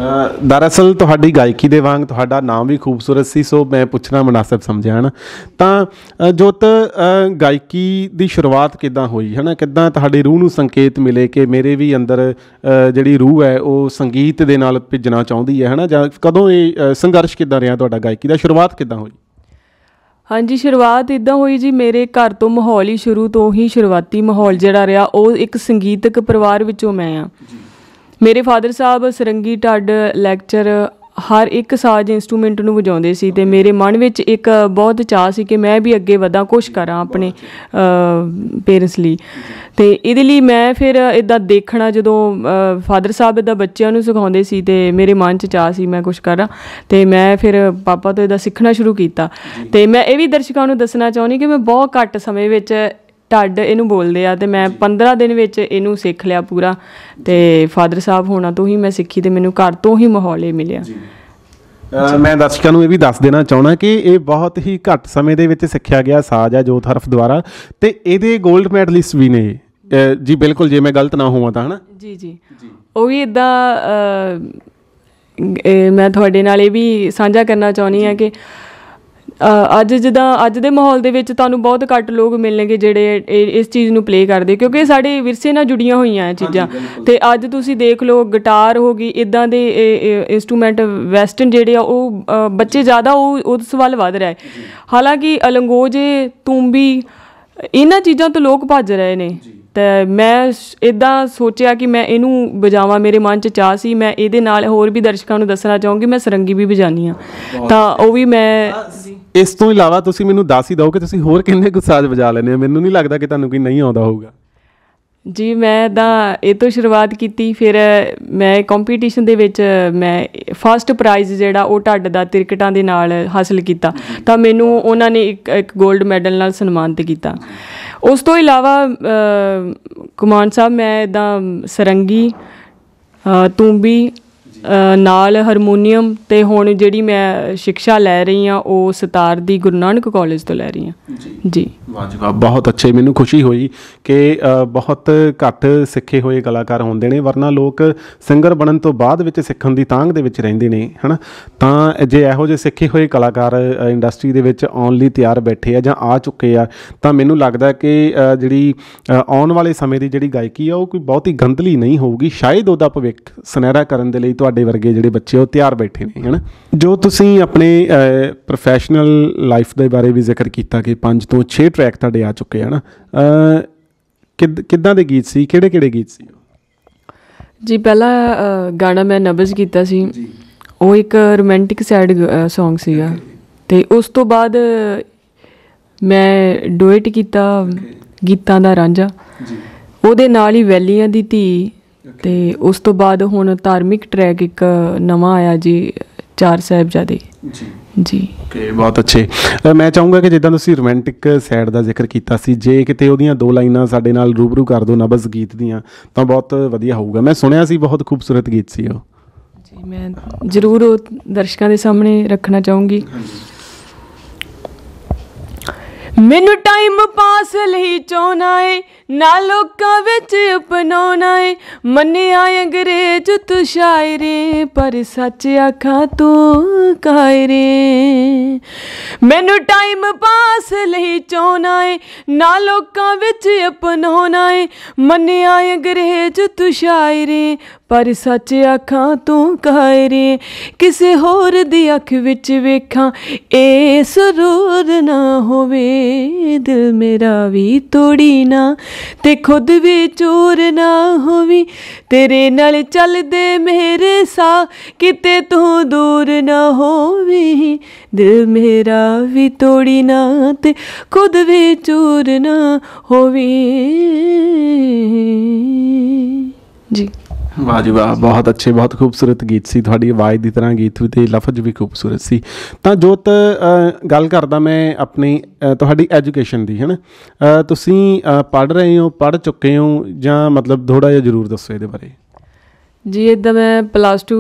ਦਰਅਸਲ ਤੁਹਾਡੀ ਗਾਇਕੀ ਦੇ ਵਾਂਗ ਤੁਹਾਡਾ ਨਾਮ ਵੀ ਖੂਬਸੂਰਤ ਸੀ ਸੋ ਮੈਂ ਪੁੱਛਣਾ ਮناسب ਸਮਝਿਆ ਹਨ ਤਾਂ ਜੋਤ ਗਾਇਕੀ ਦੀ ਸ਼ੁਰੂਆਤ ਕਿਦਾਂ ਹੋਈ ਹਨਾ ਕਿਦਾਂ ਤੁਹਾਡੀ ਰੂਹ ਨੂੰ ਸੰਕੇਤ ਮਿਲੇ ਕਿ ਮੇਰੇ ਵੀ ਅੰਦਰ ਜਿਹੜੀ ਰੂਹ ਹੈ ਉਹ ਸੰਗੀਤ ਦੇ ਨਾਲ ਭਿੱਜਣਾ ਚਾਹੁੰਦੀ ਹੈ ਹਨਾ ਜਾਂ ਕਦੋਂ ਇਹ ਸੰਘਰਸ਼ ਕਿਦਾਂ ਰਿਹਾ ਤੁਹਾਡਾ ਗਾਇਕੀ ਦਾ ਸ਼ੁਰੂਆਤ ਕਿਦਾਂ ਹੋਈ ਹਾਂਜੀ ਸ਼ੁਰੂਆਤ ਇਦਾਂ ਹੋਈ ਜੀ ਮੇਰੇ ਘਰ ਤੋਂ ਮਾਹੌਲ ਹੀ ਸ਼ੁਰੂ ਤੋਂ ਹੀ ਸ਼ੁਰੂਆਤੀ ਮਾਹੌਲ ਜਿਹੜਾ ਰਿਹਾ ਉਹ ਇੱਕ ਸੰਗੀਤਕ ਪਰਿਵਾਰ ਵਿੱਚੋਂ ਮੈਂ ਆ ਮੇਰੇ ਫਾਦਰ ਸਾਹਿਬ ਸਰੰਗੀ ਢੱਡ ਲੈਕਚਰ ਹਰ ਇੱਕ ਸਾਜ਼ ਇਨਸਟਰੂਮੈਂਟ ਨੂੰ ਵਜਾਉਂਦੇ ਸੀ ਤੇ ਮੇਰੇ ਮਨ ਵਿੱਚ ਇੱਕ ਬਹੁਤ ਚਾਹ ਸੀ ਕਿ ਮੈਂ ਵੀ ਅੱਗੇ ਵਧਾਂ ਕੁਝ ਕਰਾਂ ਆਪਣੇ ਪੇਰੈਂਟਸ ਲਈ ਤੇ ਇਹਦੇ ਲਈ ਮੈਂ ਫਿਰ ਇਦਾਂ ਦੇਖਣਾ ਜਦੋਂ ਫਾਦਰ ਸਾਹਿਬ ਇਦਾਂ ਬੱਚਿਆਂ ਨੂੰ ਸਿਖਾਉਂਦੇ ਸੀ ਤੇ ਮੇਰੇ ਮਨ 'ਚ ਚਾਹ ਸੀ ਮੈਂ ਕੁਝ ਕਰਾਂ ਤੇ ਮੈਂ ਫਿਰ ਪਾਪਾ ਤੋਂ ਇਦਾਂ ਸਿੱਖਣਾ ਸ਼ੁਰੂ ਕੀਤਾ ਤੇ ਮੈਂ ਇਹ ਵੀ ਦਰਸ਼ਕਾਂ ਨੂੰ ਦੱਸਣਾ ਚਾਹੁੰਦੀ ਕਿ ਮੈਂ ਬਹੁਤ ਘੱਟ ਸਮੇਂ ਵਿੱਚ ਟੱਡ ਇਹਨੂੰ ਬੋਲਦੇ ਆ ਤੇ ਮੈਂ 15 ਦਿਨ ਵਿੱਚ ਇਹਨੂੰ ਸਿੱਖ ਲਿਆ ਪੂਰਾ ਤੇ ਫਾਦਰ ਸਾਹਿਬ ਹੋਣਾ ਤੋਂ ਹੀ ਮੈਂ ਸਿੱਖੀ ਤੇ ਮੈਨੂੰ ਘਰ ਤੋਂ ਹੀ ਮਾਹੌਲੇ ਮਿਲਿਆ ਮੈਂ ਦਰਸ਼ਕਾਂ ਨੂੰ ਇਹ ਵੀ ਦੱਸ ਦੇਣਾ ਚਾਹਣਾ ਕਿ ਇਹ ਬਹੁਤ ਹੀ ਘੱਟ ਸਮੇਂ ਦੇ ਵਿੱਚ ਸਿੱਖਿਆ ਗਿਆ ਸਾਜ਼ ਆ ਜੋਤ ਹਰਫ ਦੁਆਰਾ ਤੇ ਇਹਦੇ 골ਡ ਮੈਡਲਿਸਟ ਵੀ ਨੇ ਜੀ ਬਿਲਕੁਲ ਜੇ ਮੈਂ ਗਲਤ ਨਾ ਹੋਵਾਂ ਤਾਂ ਹਨਾ ਜੀ ਜੀ ਉਹ ਵੀ ਇਦਾਂ ਮੈਂ ਤੁਹਾਡੇ ਨਾਲ ਇਹ ਵੀ ਸਾਂਝਾ ਕਰਨਾ ਚਾਹੁੰਦੀ ਆ ਕਿ ਅੱਜ ਜਿੱਦਾਂ ਅੱਜ ਦੇ ਮਾਹੌਲ ਦੇ ਵਿੱਚ ਤੁਹਾਨੂੰ ਬਹੁਤ ਘੱਟ ਲੋਕ ਮਿਲਣਗੇ ਜਿਹੜੇ ਇਸ ਚੀਜ਼ ਨੂੰ ਪਲੇ ਕਰਦੇ ਕਿਉਂਕਿ ਸਾਡੇ ਵਿਰਸੇ ਨਾਲ ਜੁੜੀਆਂ ਹੋਈਆਂ ਇਹ ਚੀਜ਼ਾਂ ਤੇ ਅੱਜ ਤੁਸੀਂ ਦੇਖ ਲਓ ਗਿਟਾਰ ਹੋ ਗਈ ਇਦਾਂ ਦੇ ਇਨਸਟਰੂਮੈਂਟ ਵੈਸਟਰਨ ਜਿਹੜੇ ਆ ਉਹ ਬੱਚੇ ਜ਼ਿਆਦਾ ਉਹ ਉਸ ਵੱਲ ਵਧ ਰਹੇ ਹਾਲਾਂਕਿ ਅਲੰਗੋਜੇ ਤੂੰਬੀ ਇਹਨਾਂ ਚੀਜ਼ਾਂ ਤੋਂ ਲੋਕ ਭੱਜ ਰਹੇ ਨੇ ਤੇ ਮੈਂ ਇਦਾਂ ਸੋਚਿਆ ਕਿ ਮੈਂ ਇਹਨੂੰ ਵਜਾਵਾਂ ਮੇਰੇ ਮਨ 'ਚ ਚਾਹ ਸੀ ਮੈਂ ਇਹਦੇ ਨਾਲ ਹੋਰ ਵੀ ਦਰਸ਼ਕਾਂ ਨੂੰ ਦੱਸਣਾ ਚਾਹੂੰਗੀ ਮੈਂ ਸਰੰਗੀ ਵੀ ਵਜਾਨੀ ਆ ਤਾਂ ਉਹ ਵੀ ਮੈਂ ਇਸ ਤੋਂ ਇਲਾਵਾ ਤੁਸੀਂ ਮੈਨੂੰ ਦੱਸ ਹੀ ਦਿਓ ਕਿ ਤੁਸੀਂ ਹੋਰ ਕਿੰਨੇ ਕੁ ਸਾਜ਼ ਵਜਾ ਲੈਨੇ ਆ ਮੈਨੂੰ ਨਹੀਂ ਲੱਗਦਾ ਕਿ ਤੁਹਾਨੂੰ ਕੋਈ ਨਹੀਂ ਆਉਂਦਾ ਹੋਊਗਾ ਜੀ ਮੈਂ ਤਾਂ ਇਹ ਤੋਂ ਸ਼ੁਰੂਆਤ ਕੀਤੀ ਫਿਰ ਮੈਂ ਕੰਪੀਟੀਸ਼ਨ ਦੇ ਵਿੱਚ ਮੈਂ ਫਰਸਟ ਪ੍ਰਾਈਜ਼ ਜਿਹੜਾ ਉਹ ਢੱਡ ਦਾ ਤਿਰਕਟਾਂ ਦੇ ਨਾਲ ਹਾਸਲ ਕੀਤਾ ਤਾਂ ਮੈਨੂੰ ਉਹਨਾਂ ਨੇ ਇੱਕ ਇੱਕ 골ਡ ਮੈਡਲ ਨਾਲ ਸਨਮਾਨਿਤ ਕੀਤਾ ਉਸ ਤੋਂ ਇਲਾਵਾ ਕੁਮਾਨ ਸਾਹਿਬ ਮੈਂ ਦਾ ਸਰੰਗੀ ਤੂੰ ਵੀ ਨਾਲ ਹਾਰਮੋਨੀਅਮ ਤੇ ਹੁਣ ਜਿਹੜੀ ਮੈਂ ਸਿੱਖਿਆ ਲੈ ਰਹੀ ਆ ਉਹ ਸਤਾਰ ਦੀ ਗੁਰੂ ਨਾਨਕ ਕਾਲਜ ਤੋਂ ਲੈ ਰਹੀ ਆ ਜੀ ਵਾਜਵਾ ਬਹੁਤ ਅੱਛੇ ਮੈਨੂੰ ਖੁਸ਼ੀ ਹੋਈ ਕਿ ਬਹੁਤ ਘੱਟ ਸਿੱਖੇ ਹੋਏ ਕਲਾਕਾਰ ਹੁੰਦੇ ਨੇ ਵਰਨਾ ਲੋਕ ਸਿੰਗਰ ਬਣਨ ਤੋਂ ਬਾਅਦ ਵਿੱਚ ਸਿੱਖਣ ਦੀ ਤਾਂਘ ਦੇ ਵਿੱਚ ਰਹਿੰਦੇ ਨੇ ਹਨਾ ਤਾਂ ਜੇ ਇਹੋ ਜਿਹੇ ਸਿੱਖੇ ਹੋਏ ਕਲਾਕਾਰ ਇੰਡਸਟਰੀ ਦੇ ਵਿੱਚ ਆਉਣ ਲਈ ਤਿਆਰ ਬੈਠੇ ਆ ਜਾਂ ਆ ਚੁੱਕੇ ਆ ਤਾਂ ਮੈਨੂੰ ਲੱਗਦਾ ਕਿ ਜਿਹੜੀ ਆਉਣ ਵਾਲੇ ਸਮੇਂ ਦੀ ਜਿਹੜੀ ਗਾਇਕੀ ਆ ਉਹ ਕੋਈ ਬਹੁਤੀ ਗੰਦਲੀ ਨਹੀਂ ਹੋਊਗੀ ਸ਼ਾਇਦ ਉਹਦਾ ਭਵਿੱਖ ਸੁਨਹਿਰਾ ਕਰਨ ਦੇ ਲਈ ਤੁਹਾਡੇ ਵਰਗੇ ਜਿਹੜੇ ਬੱਚੇ ਉਹ ਤਿਆਰ ਬੈਠੇ ਨੇ ਹਨ ਜੋ ਤੁਸੀਂ ਆਪਣੇ ਪ੍ਰੋਫੈਸ਼ਨਲ ਲਾਈਫ ਦੇ ਬਾਰੇ ਵੀ ਜ਼ਿਕਰ ਕੀਤਾ ਕਿ 5 ਤੋਂ 6 ਟਰੈਕ ਤੁਹਾਡੇ ਆ ਚੁੱਕੇ ਹਨ ਕਿੱਦਾਂ ਦੇ ਗੀਤ ਸੀ ਕਿਹੜੇ ਕਿਹੜੇ ਗੀਤ ਸੀ ਜੀ ਪਹਿਲਾ ਗਾਣਾ ਮੈਂ ਨਬਜ਼ ਕੀਤਾ ਸੀ ਉਹ ਇੱਕ ਰੋਮਾਂਟਿਕ ਸੈਡ Song ਸੀਗਾ ਤੇ ਉਸ ਤੋਂ ਬਾਅਦ ਮੈਂ ਡੁਇਟ ਕੀਤਾ ਗੀਤਾਂ ਦਾ ਰਾਂਝਾ ਜੀ ਉਹਦੇ ਨਾਲ ਹੀ ਵੈਲੀਆਂ ਦੀ ਧੀ ਤੇ ਉਸ ਤੋਂ ਬਾਅਦ ਹੁਣ ਧਾਰਮਿਕ ਟਰੈਕ ਇੱਕ ਨਵਾਂ ਆਇਆ ਜੀ ਚਾਰ ਸਾਹਿਬਜ਼ਾਦੇ ਜੀ ਜੀ ਓਕੇ ਬਹੁਤ ਅੱਛੇ ਮੈਂ ਚਾਹੂੰਗਾ ਕਿ ਜਿੱਦਾਂ ਤੁਸੀਂ ਰੋਮਾਂਟਿਕ ਸਾਈਡ ਦਾ ਜ਼ਿਕਰ ਕੀਤਾ ਸੀ ਜੇ ਕਿਤੇ ਉਹਦੀਆਂ ਦੋ ਲਾਈਨਾਂ ਸਾਡੇ ਨਾਲ ਰੂਬਰੂ ਕਰ ਦੋ ਨਬਜ਼ ਗੀਤ ਦੀਆਂ ਤਾਂ ਬਹੁਤ ਵਧੀਆ ਹੋਊਗਾ ਮੈਂ ਸੁਣਿਆ ਸੀ ਬਹੁਤ ਖੂਬਸੂਰਤ ਗੀਤ ਸੀ ਉਹ ਜੀ ਮੈਂ ਜ਼ਰੂਰ ਉਹ ਦਰਸ਼ਕਾਂ ਦੇ ਸਾਹਮਣੇ ਰੱਖਣਾ ਚਾਹੂੰਗੀ ਮੈਨੂੰ ਟਾਈਮ ਪਾਸ ਲਈ ਚਾਹਨਾ ਏ ਨਾ ਲੋਕਾਂ ਵਿੱਚ ਅਪਣਾਉਣਾ ਏ ਮੰਨਿਆ ਅੰਗਰੇਜ਼ ਤੂੰ ਸ਼ਾਇਰੇ ਪਰ ਸੱਚ ਆਖਾਂ ਤੂੰ ਕਾਇਰੇ ਮੈਨੂੰ ਟਾਈਮ ਪਾਸ ਲਈ ਚੋਣਾ ਏ ਨਾ ਲੋਕਾਂ ਵਿੱਚ ਅਪਣਾਉਣਾ ਏ ਮੰਨਿਆ ਅੰਗਰੇਜ਼ ਤੂੰ ਸ਼ਾਇਰੇ ਪਰ ਸੱਚ ਆਖਾਂ ਤੂੰ ਕਾਇਰੇ ਕਿਸੇ ਹੋਰ ਦੀ ਅੱਖ ਵਿੱਚ ਵੇਖਾਂ ਏ ਸਰੂਰ ਨਾ ਹੋਵੇ ਦਿਲ ਮੇਰਾ ਵੀ ਤੋੜੀ ਨਾ ਤੇ ਖੁਦ ਵੀ ਚੋਰ ਨਾ ਹੋਵੀ ਤੇਰੇ ਨਾਲ ਚੱਲਦੇ ਮੇਰੇ ਸਾ ਕਿਤੇ ਤੂੰ ਦੂਰ ਨਾ ਹੋਵੀ ਦਿਲ ਮੇਰਾ ਵੀ ਤੋੜੀ ਨਾ ਤੇ ਖੁਦ ਵੀ ਚੋਰ ਨਾ ਹੋਵੀ ਜੀ ਵਾਹ ਜੀ ਵਾਹ ਬਹੁਤ ਅੱਛੇ ਬਹੁਤ ਖੂਬਸੂਰਤ ਗੀਤ ਸੀ ਤੁਹਾਡੀ ਆਵਾਜ਼ ਦੀ ਤਰ੍ਹਾਂ ਗੀਤ ਵੀ ਤੇ ਲਫ਼ਜ਼ ਵੀ ਖੂਬਸੂਰਤ ਸੀ ਤਾਂ ਜੋਤ ਗੱਲ ਕਰਦਾ ਮੈਂ ਆਪਣੀ ਤੁਹਾਡੀ ਐਜੂਕੇਸ਼ਨ ਦੀ ਹੈਨਾ ਤੁਸੀਂ ਪੜ ਰਹੇ ਹੋ ਪੜ ਚੁੱਕੇ ਹੋ ਜਾਂ ਮਤਲਬ ਥੋੜਾ ਜਿਹਾ ਜ਼ਰੂਰ ਦੱਸੋ ਇਹਦੇ ਬਾਰੇ ਜੀ ਇਦਾਂ ਮੈਂ ਪਲੱਸ 2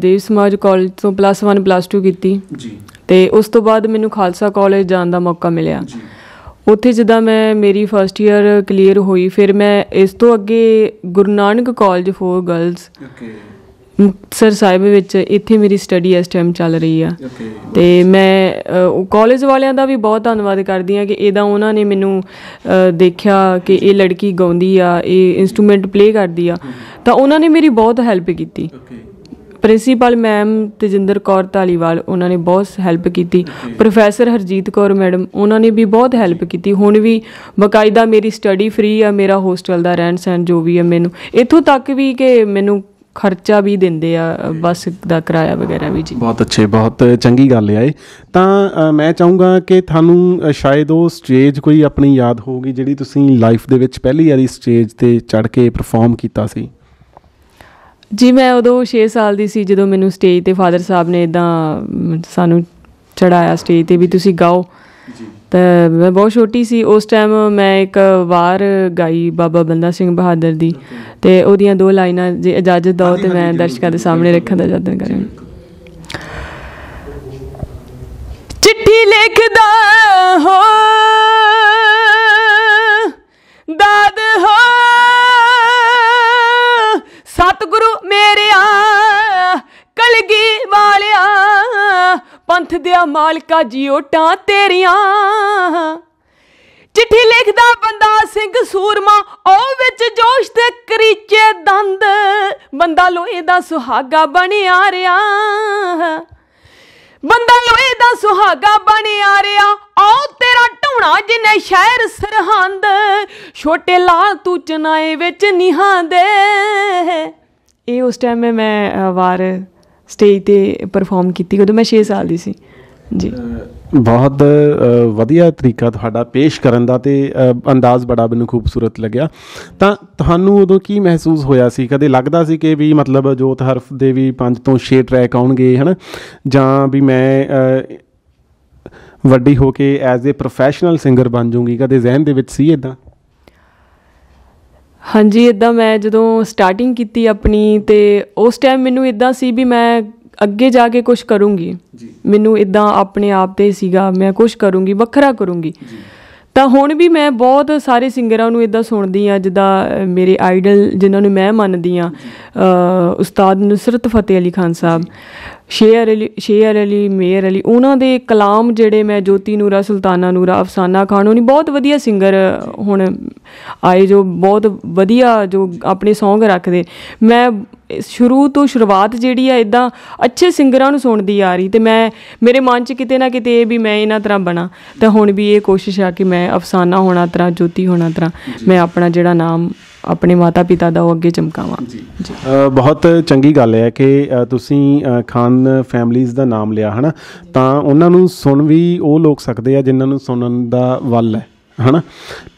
ਦੇਵ ਸਮਾਜ ਕਾਲਜ ਤੋਂ ਪਲੱਸ 1 ਪਲੱਸ 2 ਕੀਤੀ ਜੀ ਤੇ ਉਸ ਤੋਂ ਬਾਅਦ ਮੈਨੂੰ ਖਾਲਸਾ ਕਾਲਜ ਜਾਣ ਦਾ ਮੌਕਾ ਮਿਲਿਆ ਜੀ ਉੱਥੇ ਜਿੱਦਾਂ ਮੈਂ ਮੇਰੀ ਫਰਸਟ ਈਅਰ ਕਲੀਅਰ ਹੋਈ ਫਿਰ ਮੈਂ ਇਸ ਤੋਂ ਅੱਗੇ Guru Nanak college for girls ਓਕੇ ਸਰ ਸਾਹਿਬ ਵਿੱਚ ਇੱਥੇ ਮੇਰੀ ਸਟੱਡੀ ਇਸ ਟਾਈਮ ਚੱਲ ਰਹੀ ਆ ਤੇ ਮੈਂ ਕਾਲਜ ਵਾਲਿਆਂ ਦਾ ਵੀ ਬਹੁਤ ਧੰਨਵਾਦ ਕਰਦੀ ਆ ਕਿ ਇਹਦਾ ਉਹਨਾਂ ਨੇ ਮੈਨੂੰ ਦੇਖਿਆ ਕਿ ਇਹ ਲੜਕੀ ਗਾਉਂਦੀ ਆ ਇਹ ਇਨਸਟਰੂਮੈਂਟ ਪਲੇ ਕਰਦੀ ਆ ਤਾਂ ਉਹਨਾਂ ਨੇ ਮੇਰੀ ਬਹੁਤ ਹੈਲਪ ਕੀਤੀ ਪ੍ਰਿੰਸੀਪਲ ਮੈਮ ਤੇਜਿੰਦਰ ਕੌਰ ਢਾਲੀਵਾਲ ਉਹਨਾਂ ਨੇ ਬਹੁਤ ਹੈਲਪ ਕੀਤੀ ਪ੍ਰੋਫੈਸਰ ਹਰਜੀਤ ਕੌਰ ਮੈਡਮ ਉਹਨਾਂ ਨੇ ਵੀ ਬਹੁਤ ਹੈਲਪ ਕੀਤੀ ਹੁਣ ਵੀ ਬਕਾਇਦਾ ਮੇਰੀ ਸਟੱਡੀ ਫ੍ਰੀ ਆ ਮੇਰਾ ਹੋਸਟਲ ਦਾ ਰਹਿਣ ਸਹਿਣ ਜੋ ਵੀ ਆ ਮੈਨੂੰ ਇੱਥੋਂ ਤੱਕ ਵੀ ਕਿ ਮੈਨੂੰ ਖਰਚਾ ਵੀ ਦਿੰਦੇ ਆ ਬਸ ਦਾ ਕਿਰਾਇਆ ਵਗੈਰਾ ਵੀ ਜੀ ਬਹੁਤ ਅੱਛੇ ਬਹੁਤ ਚੰਗੀ ਗੱਲ ਹੈ ਤਾਂ ਮੈਂ ਚਾਹੂੰਗਾ ਕਿ ਤੁਹਾਨੂੰ ਸ਼ਾਇਦ ਉਹ ਸਟੇਜ ਕੋਈ ਆਪਣੀ ਯਾਦ ਹੋਊਗੀ ਜਿਹੜੀ ਤੁਸੀਂ ਲਾਈਫ ਦੇ ਵਿੱਚ ਪਹਿਲੀ ਵਾਰੀ ਸਟੇਜ ਤੇ ਚੜ ਕੇ ਪਰਫਾਰਮ ਕੀਤਾ ਸੀ ਜੀ ਮੈਂ ਉਦੋਂ 6 ਸਾਲ ਦੀ ਸੀ ਜਦੋਂ ਮੈਨੂੰ ਸਟੇਜ ਤੇ ਫਾਦਰ ਸਾਹਿਬ ਨੇ ਇਦਾਂ ਸਾਨੂੰ ਚੜਾਇਆ ਸਟੇਜ ਤੇ ਵੀ ਤੁਸੀਂ ਗਾਓ ਜੀ ਤਾਂ ਮੈਂ ਬਹੁਤ ਛੋਟੀ ਸੀ ਉਸ ਟਾਈਮ ਮੈਂ ਇੱਕ ਵਾਰ ਗਾਈ ਬਾਬਾ ਬੰਦਾ ਸਿੰਘ ਬਹਾਦਰ ਦੀ ਤੇ ਉਹਦੀਆਂ ਦੋ ਲਾਈਨਾਂ ਜੇ ਇਜਾਜ਼ਤ ਦਿਓ ਤੇ ਮੈਂ ਦਰਸ਼ਕਾਂ ਦੇ ਸਾਹਮਣੇ ਰੱਖਣ ਦਾ ਯਤਨ ਕਰਾਂ ਚਿੱਠੀ ਲਿਖਦਾ ਹੋ ਦਾ ਸਤਿਗੁਰੂ ਮੇਰਿਆ ਕਲਗੀ ਵਾਲਿਆ ਪੰਥ ਦਿਆ ਮਾਲਕਾ ਜੀਓਟਾਂ ਤੇਰੀਆਂ ਚਿੱਠੀ ਲਿਖਦਾ ਬੰਦਾ ਸਿੰਘ ਸੂਰਮਾ ਉਹ ਵਿੱਚ ਜੋਸ਼ ਤੇ ਕਰੀਚੇ ਦੰਦ ਬੰਦਾ ਲੋਹੇ ਦਾ ਸੁਹਾਗਾ ਬਣਿਆ ਰਿਆ ਬੰਦਾ ਲੋਹੇ ਦਾ ਸੁਹਾਗਾ ਬਣਿਆ ਰਿਆ ਆਉ ਤੇਰਾ ਢੋਣਾ ਜਿਨੇ ਸ਼ਹਿਰ ਸਰਹੰਦ ਛੋਟੇ ਲਾਲ ਤੂੰ ਚਨਾਏ ਵਿੱਚ ਦੇ ਇਹ ਉਸ ਟਾਈਮ ਮੈਂ ਮੈਂ ਵਾਰ ਸਟੇਜ ਤੇ ਪਰਫਾਰਮ ਕੀਤੀ ਉਦੋਂ ਮੈਂ 6 ਸਾਲ ਦੀ ਸੀ ਜੀ ਬਹੁਤ ਵਧੀਆ ਤਰੀਕਾ ਤੁਹਾਡਾ ਪੇਸ਼ ਕਰਨ ਦਾ ਤੇ ਅੰਦਾਜ਼ ਬੜਾ ਮੈਨੂੰ ਖੂਬਸੂਰਤ ਲੱਗਿਆ ਤਾਂ ਤੁਹਾਨੂੰ ਉਦੋਂ ਕੀ ਮਹਿਸੂਸ ਹੋਇਆ ਸੀ ਕਦੇ ਲੱਗਦਾ ਸੀ ਕਿ ਵੀ ਮਤਲਬ ਜੋਤ ਹਰਫ ਦੇ ਵੀ 5 ਤੋਂ 6 ਟਰੈਕ ਆਉਣਗੇ ਹਨ ਜਾਂ ਵੀ ਮੈਂ ਵੱਡੀ ਹੋ ਕੇ ਐਜ਼ ਅ ਪ੍ਰੋਫੈਸ਼ਨਲ ਸਿੰਗਰ ਬਣ ਜਾਊਂਗੀ ਕਦੇ ਜ਼ਿਹਨ ਦੇ ਵਿੱਚ ਸੀ ਇਦਾਂ ਹਾਂਜੀ ਇਦਾਂ ਮੈਂ ਜਦੋਂ ਸਟਾਰਟਿੰਗ ਕੀਤੀ ਆਪਣੀ ਤੇ ਉਸ ਟਾਈਮ ਮੈਨੂੰ ਇਦਾਂ ਸੀ ਵੀ ਮੈਂ ਅੱਗੇ ਜਾ ਕੇ ਕੁਝ ਕਰੂੰਗੀ ਮੈਨੂੰ ਇਦਾਂ ਆਪਣੇ ਆਪ ਤੇ ਸੀਗਾ ਮੈਂ ਕੁਝ ਕਰੂੰਗੀ ਵੱਖਰਾ ਕਰੂੰਗੀ ਤਾਂ ਹੁਣ ਵੀ ਮੈਂ ਬਹੁਤ ਸਾਰੇ ਸਿੰਗਰਾਂ ਨੂੰ ਇਦਾਂ ਸੁਣਦੀ ਆ ਜਿੱਦਾਂ ਮੇਰੇ ਆਈਡਲ ਜਿਨ੍ਹਾਂ ਨੂੰ ਮੈਂ ਮੰਨਦੀ ਆ ਉਸਤਾਦ ਨੁਸਰਤ ਫਤਿਹ ਅਲੀ ਖਾਨ ਸਾਹਿਬ ਸ਼ੇਅਰ ਅਲੀ ਸ਼ੇਅਰ ਅਲੀ ਮੇਰ ਅਲੀ ਉਹਨਾਂ ਦੇ ਕਲਾਮ ਜਿਹੜੇ ਮੈਂ ਜੋਤੀ ਨੂਰਾ ਸੁਲਤਾਨਾ ਨੂਰਾ ਅਫਸਾਨਾ ਖਾਨ ਹੋਣੀ ਬਹੁਤ ਵਧੀਆ ਸਿੰਗਰ ਹੁਣ ਆਏ ਜੋ ਬਹੁਤ ਵਧੀਆ ਜੋ ਆਪਣੇ Song ਰੱਖਦੇ ਮੈਂ ਸ਼ੁਰੂ ਤੋਂ ਸ਼ੁਰੂਆਤ ਜਿਹੜੀ ਆ ਇਦਾਂ ਅੱਛੇ ਸਿੰਗਰਾਂ ਨੂੰ ਸੁਣਦੀ ਆ ਰਹੀ ਤੇ ਮੈਂ ਮੇਰੇ ਮਨ 'ਚ ਕਿਤੇ ਨਾ ਕਿਤੇ ਇਹ ਵੀ ਮੈਂ ਇਹਨਾਂ ਤਰ੍ਹਾਂ ਬਣਾ ਤਾਂ ਹੁਣ ਵੀ ਇਹ ਕੋਸ਼ਿਸ਼ ਆ ਕਿ ਮੈਂ ਅਫਸਾਨਾ ਹੋਣਾ ਤਰ੍ਹਾਂ ਜੋਤੀ ਹੋਣਾ ਤਰ੍ਹਾਂ ਮੈਂ ਆਪਣਾ ਜਿਹੜਾ ਨਾਮ ਆਪਣੇ ਮਾਤਾ ਪਿਤਾ ਦਾ ਉਹ ਅੱਗੇ ਚਮਕਾਵਾਂ ਜੀ ਬਹੁਤ ਚੰਗੀ ਗੱਲ ਹੈ ਕਿ ਤੁਸੀਂ ਖਾਨ ਫੈਮਲੀਆਂ ਦਾ ਨਾਮ ਲਿਆ ਹਨਾ ਤਾਂ ਉਹਨਾਂ ਨੂੰ ਸੁਣ ਵੀ ਉਹ ਲੋਕ ਸਕਦੇ ਆ ਜਿਨ੍ਹਾਂ ਨੂੰ ਸੁਣਨ ਦਾ ਵੱਲ ਹੈ ਹਨਾ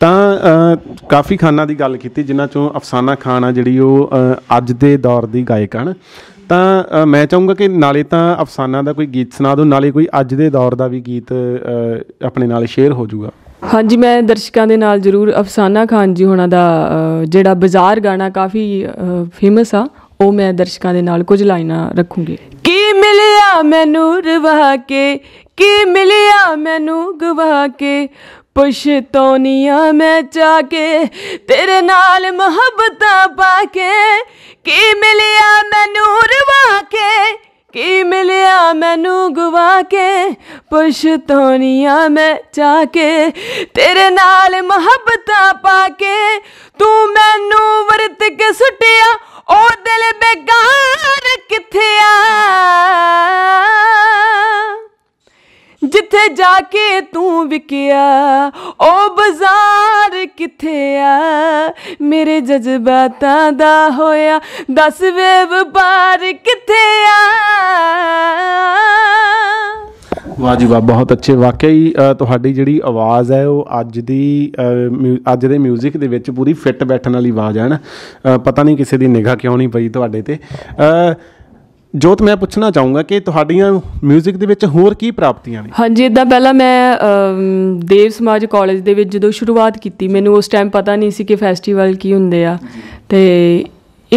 ਤਾਂ ਕਾਫੀ ਖਾਨਾਂ ਦੀ ਗੱਲ ਕੀਤੀ ਜਿਨ੍ਹਾਂ ਚੋਂ ਅਫਸਾਨਾ ਖਾਨ ਆ ਜਿਹੜੀ ਉਹ ਅੱਜ ਦੇ ਦੌਰ ਦੀ ਗਾਇਕ ਹਨ ਤਾਂ ਮੈਂ ਚਾਹੂੰਗਾ ਕਿ ਨਾਲੇ ਤਾਂ ਅਫਸਾਨਾ ਦਾ ਕੋਈ ਗੀਤ ਸੁਣਾ ਦਿਓ ਨਾਲੇ ਕੋਈ ਅੱਜ ਦੇ ਦੌਰ ਦਾ ਵੀ ਗੀਤ ਆਪਣੇ ਨਾਲ ਸ਼ੇਅਰ ਹੋ ਜਾਊਗਾ ਹਾਂਜੀ ਮੈਂ ਦਰਸ਼ਕਾਂ ਦੇ ਨਾਲ ਜ਼ਰੂਰ ਅਫਸਾਨਾ ਖਾਨ ਜੀ ਹੋਣਾ ਦਾ ਜਿਹੜਾ ਬਾਜ਼ਾਰ ਗਾਣਾ ਕਾਫੀ ਫੇਮਸ ਆ ਉਹ ਮੈਂ ਦਰਸ਼ਕਾਂ ਦੇ ਨਾਲ ਕੁਝ ਲਾਈਨਾਂ ਰੱਖੂੰਗੀ ਕੀ ਮਿਲਿਆ ਮੈਨੂੰ ਰਵਾ ਕੇ ਕੀ ਮਿਲਿਆ ਮੈਨੂੰ ਗਵਾ ਕੇ ਪਛਤੋਨੀਆਂ ਮੈਂ ਚਾ ਕੇ ਤੇਰੇ ਨਾਲ ਮੁਹੱਬਤਾਂ ਪਾ ਕੇ ਕੀ ਮਿਲਿਆ ਮੈਨੂੰ ਰਵਾ ਕੇ ਕੀ ਮਿਲਿਆ ਮੈਨੂੰ ਗਵਾ ਕੇ ਪਛਤੋਨੀਆਂ ਮੈਂ ਜਾ ਕੇ ਤੇਰੇ ਨਾਲ ਮੁਹੱਬਤਾਂ ਪਾ ਕੇ ਤੂੰ ਮੈਨੂੰ ਵਰਤ ਕੇ ਸੁਟਿਆ ਉਹ ਦਿਲ ਬੇਗਾਰ ਕਿੱਥੇ ਆ ਜਿੱਥੇ ਜਾ ਕੇ ਤੂੰ ਵਿਕਿਆ ਉਹ ਬਾਜ਼ਾਰ ਕਿੱਥੇ ਆ ਮੇਰੇ ਜਜ਼ਬਾਤਾਂ ਦਾ ਹੋਇਆ ਦੱਸ ਵੇ ਵਪਾਰ ਕਿੱਥੇ ਆ ਵਾਹ ਜੀ ਵਾਹ ਬਹੁਤ ਅੱਛੇ ਵਾਕਈ ਤੁਹਾਡੀ ਜਿਹੜੀ ਆਵਾਜ਼ ਹੈ ਉਹ ਅੱਜ ਦੀ ਅੱਜ ਦੇ 뮤직 ਦੇ ਵਿੱਚ ਪੂਰੀ ਫਿੱਟ ਬੈਠਣ ਵਾਲੀ ਆਵਾਜ਼ ਹੈ ਨਾ ਪਤਾ ਨਹੀਂ ਕਿਸੇ ਦੀ ਨਿਗਾਹ ਕਿਉਂ ਨਹੀਂ ਪਈ ਤੁਹਾਡੇ ਤੇ ਜੋਤ ਮੈਂ ਪੁੱਛਣਾ ਚਾਹੂੰਗਾ ਕਿ ਤੁਹਾਡੀਆਂ 뮤직 ਦੇ ਵਿੱਚ ਹੋਰ ਕੀ ਪ੍ਰਾਪਤੀਆਂ ਨੇ ਹਾਂਜੀ ਇਦਾਂ ਪਹਿਲਾਂ ਮੈਂ ਦੇਵ ਸਮਾਜ ਕਾਲਜ ਦੇ ਵਿੱਚ ਜਦੋਂ ਸ਼ੁਰੂਆਤ ਕੀਤੀ ਮੈਨੂੰ ਉਸ ਟਾਈਮ ਪਤਾ ਨਹੀਂ ਸੀ ਕਿ ਫੈਸਟੀਵਲ ਕੀ ਹੁੰਦੇ ਆ ਤੇ